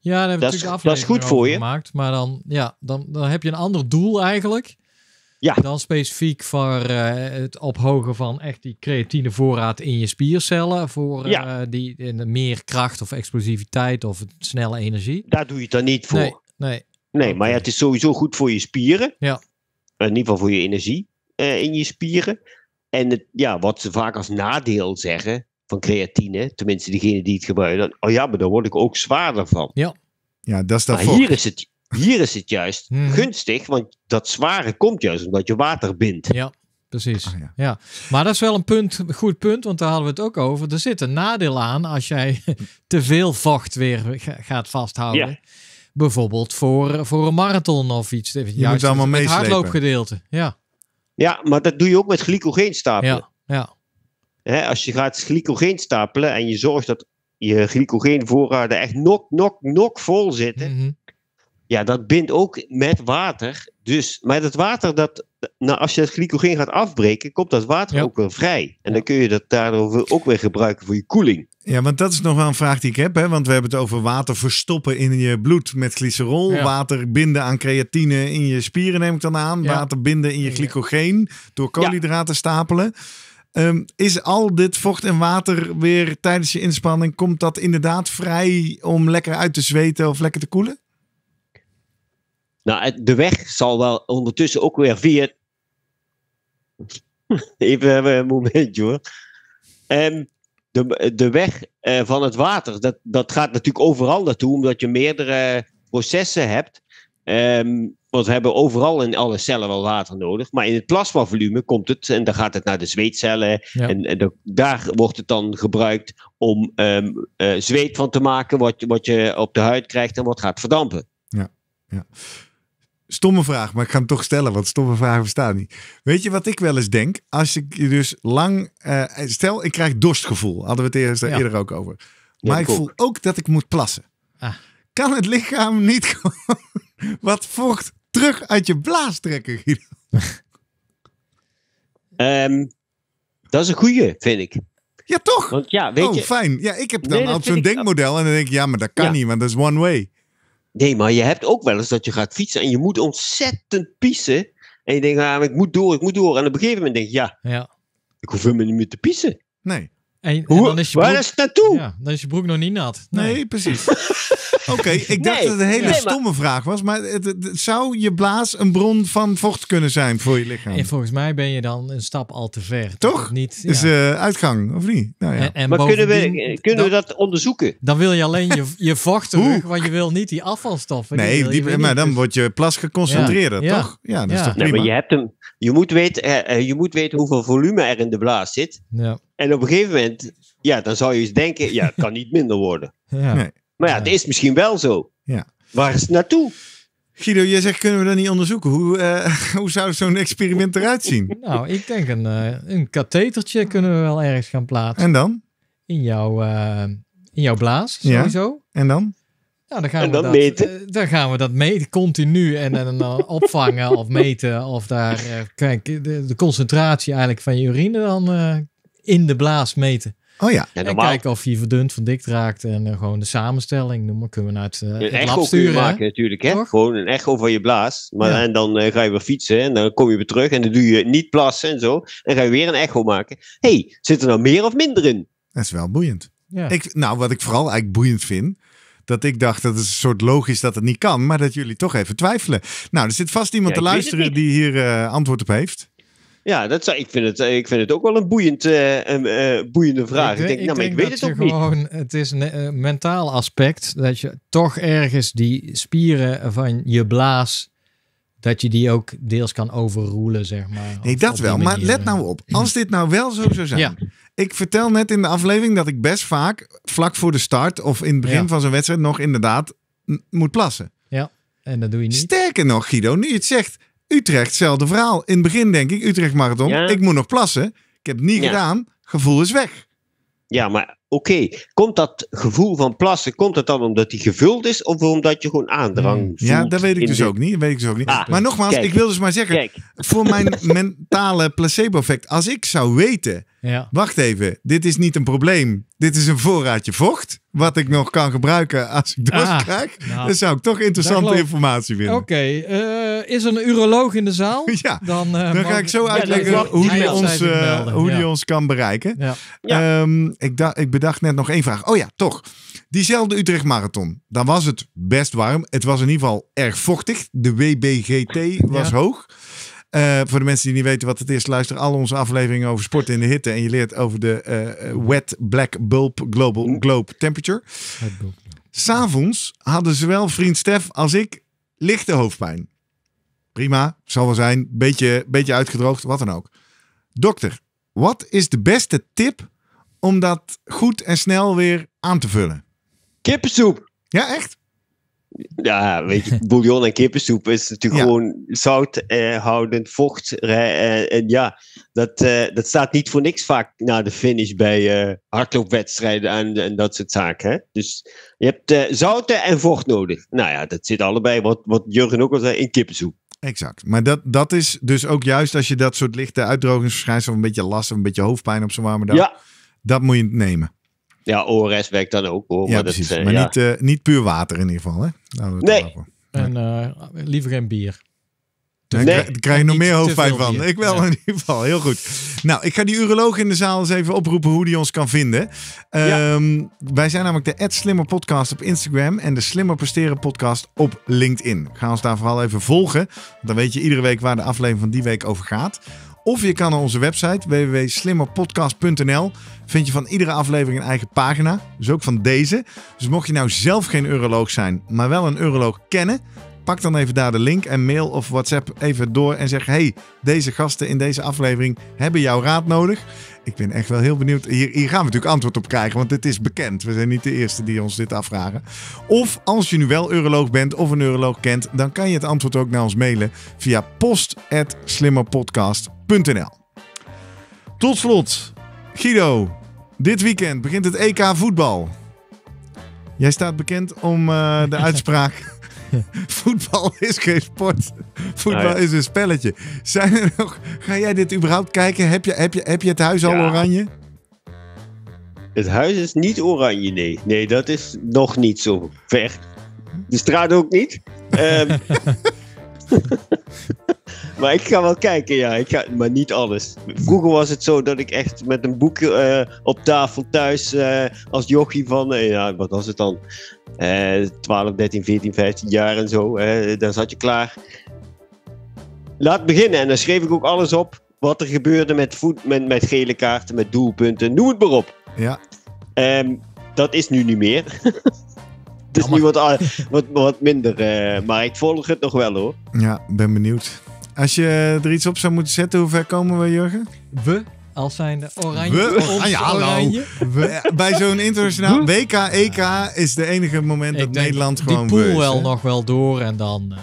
Ja, dat natuurlijk is, dat is goed voor je. Gemaakt, maar dan, ja, dan, dan heb je een ander doel eigenlijk. Ja. Dan specifiek voor eh, het ophogen van echt die creatine voorraad in je spiercellen. Voor eh, die, eh, meer kracht of explosiviteit of snelle energie. Daar doe je het dan niet voor. Nee, nee. nee maar ja, het is sowieso goed voor je spieren. Ja. In ieder geval voor je energie in je spieren. En het, ja, wat ze vaak als nadeel zeggen van creatine, tenminste diegene die het gebruiken, oh ja, maar daar word ik ook zwaarder van. Ja, ja dat is dat. Maar hier is het, hier is het juist mhm. gunstig, want dat zware komt juist omdat je water bindt. Ja, precies. Ah, ja. Maar dat is wel een punt, goed punt, want daar hadden we het ook over. Er zit een nadeel aan als jij te veel vocht weer gaat vasthouden. Bijvoorbeeld voor, voor een marathon of iets. Je juist, moet allemaal hardloopgedeelte, ja. Ja, maar dat doe je ook met glycogeen stapelen. Ja, ja. als je gaat glycogeen stapelen en je zorgt dat je glycogeenvoorraden echt nok, nok, nok vol zitten, mhm. Ja, dat bindt ook met water. Dus, maar dat water, dat, nou, als je het glycogeen gaat afbreken, komt dat water ook weer vrij. En dan kun je dat daardoor ook weer gebruiken voor je koeling. Ja, want dat is nog wel een vraag die ik heb. Hè? Want we hebben het over water verstoppen in je bloed met glycerol. Water binden aan creatine in je spieren, neem ik dan aan. Water binden in je glycogeen door koolhydraten stapelen. Ehm, is al dit vocht en water weer tijdens je inspanning, komt dat inderdaad vrij om lekker uit te zweten of lekker te koelen? Nou, de weg zal wel ondertussen ook weer via. Even eh, een momentje hoor. Ehm, de, de weg eh, van het water, dat, dat gaat natuurlijk overal naartoe, omdat je meerdere processen hebt. Ehm, want we hebben overal in alle cellen wel water nodig. Maar in het plasmavolume komt het en dan gaat het naar de zweetcellen. En, daar wordt het dan gebruikt om ehm, eh, zweet van te maken, wat, wat je op de huid krijgt en wat gaat verdampen. Ja, ja. Stomme vraag, maar ik ga hem toch stellen, want stomme vragen bestaan niet. Weet je wat ik wel eens denk? Als ik je dus lang. Eh, stel, ik krijg dorstgevoel. Hadden we het eerst, eh, eerder ook over. Maar ik, voel ook dat ik moet plassen. Ah. Kan het lichaam niet gewoon wat vocht terug uit je blaas trekken, Guido? Ehm, dat is een goeie, vind ik. Ja, toch? Want ja, weet oh, fijn. Ja, ik heb dan nee, zo'n denkmodel en dan denk ik, ja, maar dat kan niet, want dat is one way. Nee, maar je hebt ook wel eens dat je gaat fietsen en je moet ontzettend pissen. En je denkt, ah, ik moet door, ik moet door. En op een gegeven moment denk je, ja, ja. ik hoef me niet meer te pissen. Nee. En, dan is je broek, Waar is het naartoe? Ja, dan is je broek nog niet nat. Nee, precies. Oké, ik dacht dat het een hele stomme vraag was, maar het, zou je blaas een bron van vocht kunnen zijn voor je lichaam? En volgens mij ben je dan een stap al te ver. Toch? Niet, Is de eh, uitgang, of niet? Nou ja. Maar kunnen we, kunnen we dat onderzoeken? dan wil je alleen je, je vocht terug, want je wil niet die afvalstoffen. nee, die, maar dan Dus- wordt je plas geconcentreerder, toch? Ja, dat is toch prima? maar je, hebt hem, je, moet weten, eh, eh, je moet weten hoeveel volume er in de blaas zit. Ja. En op een gegeven moment, ja, dan zou je eens denken, ja, het kan niet minder worden. Ja. Maar ja, het is misschien wel zo. Ja. Waar is het naartoe? Guido, jij zegt kunnen we dat niet onderzoeken? Hoe, eh, hoe zou zo'n experiment eruit zien? nou, ik denk een, eh, een kathetertje kunnen we wel ergens gaan plaatsen. En dan? In jouw, eh, in jouw blaas, sowieso. En dan? Nou, dan gaan, dan we dat, meten. dan gaan we dat meten, continu en, en opvangen of meten. Of daar, kijk, de, de, concentratie eigenlijk van je urine dan in de blaas meten. Oh ja. En, en kijken of je verdunt, dik raakt en eh, gewoon de samenstelling. Noem maar, kunnen we naar het, uh, een echo maken natuurlijk. Hè? Gewoon een echo van je blaas. Maar, En dan eh, ga je weer fietsen en dan kom je weer terug en dan doe je niet plassen en zo. En ga je weer een echo maken. hey, zit er nou meer of minder in? Dat is wel boeiend. Ja. Ik, nou, wat ik vooral eigenlijk boeiend vind, dat ik dacht dat het een soort logisch dat het niet kan, maar dat jullie toch even twijfelen. Nou, er zit vast iemand te luisteren die hier antwoord op heeft. Ja, dat zou, ik, vind het, eh, ik vind het ook wel een, boeiend, eh, een eh, boeiende vraag. Ik, denk, nou, ik nou, maar denk ik weet dat het gewoon, niet. Het is een mentaal aspect dat je toch ergens die spieren van je blaas, dat je die ook deels kan overroelen, zeg maar. Nee, dat wel. Maar let nou op. Als dit nou wel zo zou zijn. Ik vertel net in de aflevering dat ik best vaak vlak voor de start of in het begin van zo'n wedstrijd nog inderdaad moet plassen. Ja, en dat doe je niet. Sterker nog, Guido, nu je het zegt, Utrecht, hetzelfde verhaal. In het begin denk ik, Utrecht Marathon, ik moet nog plassen. Ik heb het niet gedaan, gevoel is weg. Ja, maar Oké, komt dat gevoel van plassen, komt dat dan omdat die gevuld is of omdat je gewoon aandrang hmm. voelt? Ja, dus dat weet ik dus ook niet. weet ik dus ook niet. maar nogmaals, ik wil dus maar zeggen, kijk. voor mijn mentale placebo-effect, als ik zou weten, ja. wacht even, dit is niet een probleem, dit is een voorraadje vocht, wat ik nog kan gebruiken als ik dorst ah, krijg, nou. dan zou ik toch interessante informatie vinden. Oké, eh, is er een uroloog in de zaal? ja, dan, eh, dan ga ik zo uitleggen hoe, die ons, eh, ons kan bereiken. Um, ik, ik bedoel bedacht net nog één vraag. Oh ja, toch. Diezelfde Utrecht Marathon. Dan was het best warm. Het was in ieder geval erg vochtig. De WBGT was hoog. Eh, voor de mensen die niet weten wat het is, luister al onze afleveringen over sport in de hitte. En je leert over de eh, eh, Wet Black Bulb Global Globe Temperature. S'avonds hadden zowel vriend Stef als ik lichte hoofdpijn. Prima, zal wel zijn. Beetje, beetje uitgedroogd, wat dan ook. Dokter, wat is de beste tip om dat goed en snel weer aan te vullen? Kippensoep. Ja, echt? Ja, weet je, bouillon en kippensoep is natuurlijk gewoon zout eh, houdend, vocht. Eh, en ja, dat, eh, dat staat niet voor niks vaak na de finish bij eh, hardloopwedstrijden en, en, dat soort zaken. Hè? Dus je hebt eh, zouten en vocht nodig. Nou ja, dat zit allebei, wat, wat Jurgen ook al zei, in kippensoep. Exact. Maar dat, dat is dus ook juist als je dat soort lichte uitdrogingsverschijnselen, een beetje last of een beetje hoofdpijn op zo'n warme dag. Ja dat moet je nemen. Ja, ORS werkt dan ook hoor. Ja, maar precies. Dat, eh, maar niet, eh, niet puur water in ieder geval. Hè? Nee. En eh, liever geen bier. Nee, krijg je nog meer hoofdpijn van. Ik wel in ieder geval. Heel goed. Nou, ik ga die uroloog in de zaal eens even oproepen hoe die ons kan vinden. Ja. Ehm, wij zijn namelijk de Slimmer Podcast op Instagram en de Slimmer Presteren Podcast op LinkedIn. Ga ons daar vooral even volgen. Dan weet je iedere week waar de aflevering van die week over gaat. Of je kan naar onze website www.slimmerpodcast.nl. Vind je van iedere aflevering een eigen pagina. Dus ook van deze. Dus mocht je nou zelf geen uroloog zijn, maar wel een uroloog kennen, Pak dan even daar de link en mail of WhatsApp even door en zeg: hey, deze gasten in deze aflevering hebben jouw raad nodig. Ik ben echt wel heel benieuwd. Hier, hier gaan we natuurlijk antwoord op krijgen, want dit is bekend. We zijn niet de eerste die ons dit afvragen. Of als je nu wel uroloog bent of een uroloog kent, dan kan je het antwoord ook naar ons mailen via post.slimmerpodcast.nl. Tot slot, Guido. Dit weekend begint het EK voetbal. Jij staat bekend om eh, de uitspraak. Voetbal is geen sport. Voetbal ah, is een spelletje. Zijn er nog, ga jij dit überhaupt kijken? Heb je, heb je, heb je het huis al oranje? Het huis is niet oranje, nee. Nee, dat is nog niet zo ver. De straat ook niet. um. Maar ik ga wel kijken, ja. Ik ga, maar niet alles. Vroeger was het zo dat ik echt met een boek eh, op tafel thuis eh, als jochie van, eh, ja, wat was het dan? 12, 13, 14, 15 jaar en zo. Dan zat je klaar. Laat beginnen. En dan schreef ik ook alles op wat er gebeurde met, voet, met, met gele kaarten, met doelpunten, noem het maar op. Ja. Ehm, dat is nu niet meer. het is nu wat, wat, wat minder. maar ik volg het nog wel hoor. Ja, ben benieuwd. Als je er iets op zou moeten zetten, hoe ver komen we, Jurgen? We als zijn de oranje. We, ah, oranje, hallo. We, bij zo'n internationaal WK, EK is de enige moment dat Nederland gewoon. Die pool wel nog wel door en dan eh,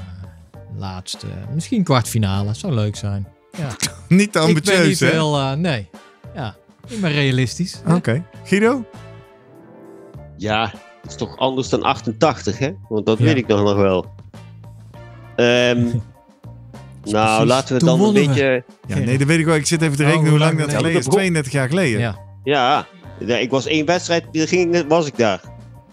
laatste, misschien kwartfinale. Zou leuk zijn. Ja. niet te ambitieus, ik ben niet hè? Eh, nee. Ja, ik ben realistisch. Oké. Guido? Ja, het is toch anders dan 88, hè? Want dat weet ik nog, nog wel. Um, Nou, laten we dan een beetje... Ja, nee, dat weet ik wel. Ik zit even te nou, rekenen hoe lang dat geleden is. 32 jaar geleden. Ja. ja. ik was één wedstrijd, ging was ik daar.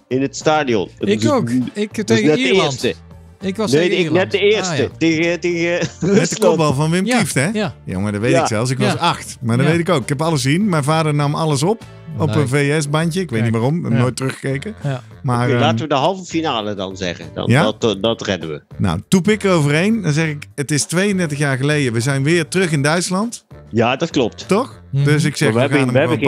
In het stadion. ik ook. Ik was tegen Ierland. De ik was nee, ik net de eerste. Ah, Tegen, tegen Net de kopbal van Wim Kieft, hè? Ja. Jongen, dat weet ik zelfs. Ik was acht. Maar dat weet ik ook. Ik heb alles zien. Mijn vader nam alles op op een VS-bandje. Ik weet niet waarom, heb nooit teruggekeken. Maar, ehm, laten we de halve finale dan zeggen. Dan, dat, eh, dat redden we. Nou, toep ik Dan zeg ik, het is 32 jaar geleden. We zijn weer terug in Duitsland. Ja, dat klopt. Toch? Mhm. Dus ik zeg, we, hebben, gaan hem we hebben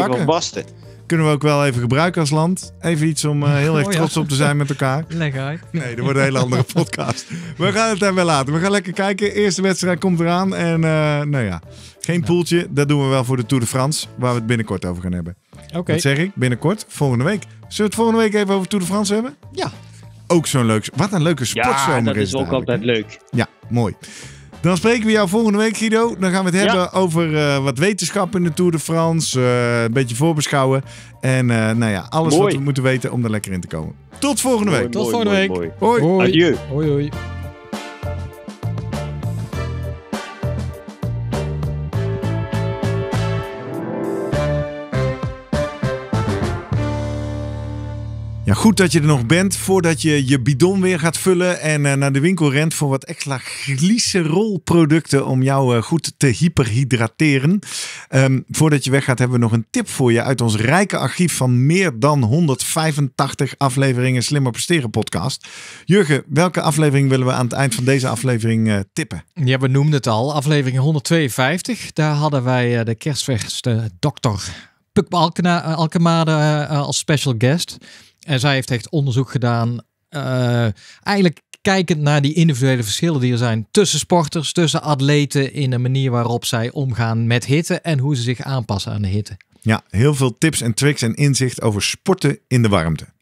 kunnen we ook wel even gebruiken als land. Even iets om eh, heel erg oh trots op te zijn met elkaar. Lekker uit. Nee, dat wordt een hele andere podcast. We gaan het daarbij laten. We gaan lekker kijken. Eerste wedstrijd komt eraan. En eh, nou ja, geen poeltje. Dat doen we wel voor de Tour de France, waar we het binnenkort over gaan hebben. Oké. Dat zeg ik binnenkort, volgende week. Zullen we het volgende week even over Tour de France hebben? Ja. Ook zo'n leuk... Wat een leuke sportzomer Ja, dat is, ook altijd leuk. Ja, mooi. Dan spreken we jou volgende week, Guido. Dan gaan we het hebben over eh, wat wetenschap in de Tour de France. Eh, een beetje voorbeschouwen. En eh, nou ja, alles wat we moeten weten om er lekker in te komen. Tot volgende week. Tot volgende week. Hoi. Adieu. Hoi, hoi. Ja, goed dat je er nog bent voordat je je bidon weer gaat vullen en eh, naar de winkel rent voor wat extra rolproducten om jou eh, goed te hyperhydrateren. Ehm, voordat je weggaat hebben we nog een tip voor je uit ons rijke archief van meer dan 185 afleveringen Slimmer Presteren podcast. Jurgen, welke aflevering willen we aan het eind van deze aflevering eh, tippen? Ja, we noemden het al, aflevering 152. Daar hadden wij de kerstverste dokter Puk Alkema als special guest. En zij heeft echt onderzoek gedaan. Eh, eigenlijk kijkend naar die individuele verschillen die er zijn tussen sporters, tussen atleten in de manier waarop zij omgaan met hitte en hoe ze zich aanpassen aan de hitte. Ja, heel veel tips en tricks en inzicht over sporten in de warmte.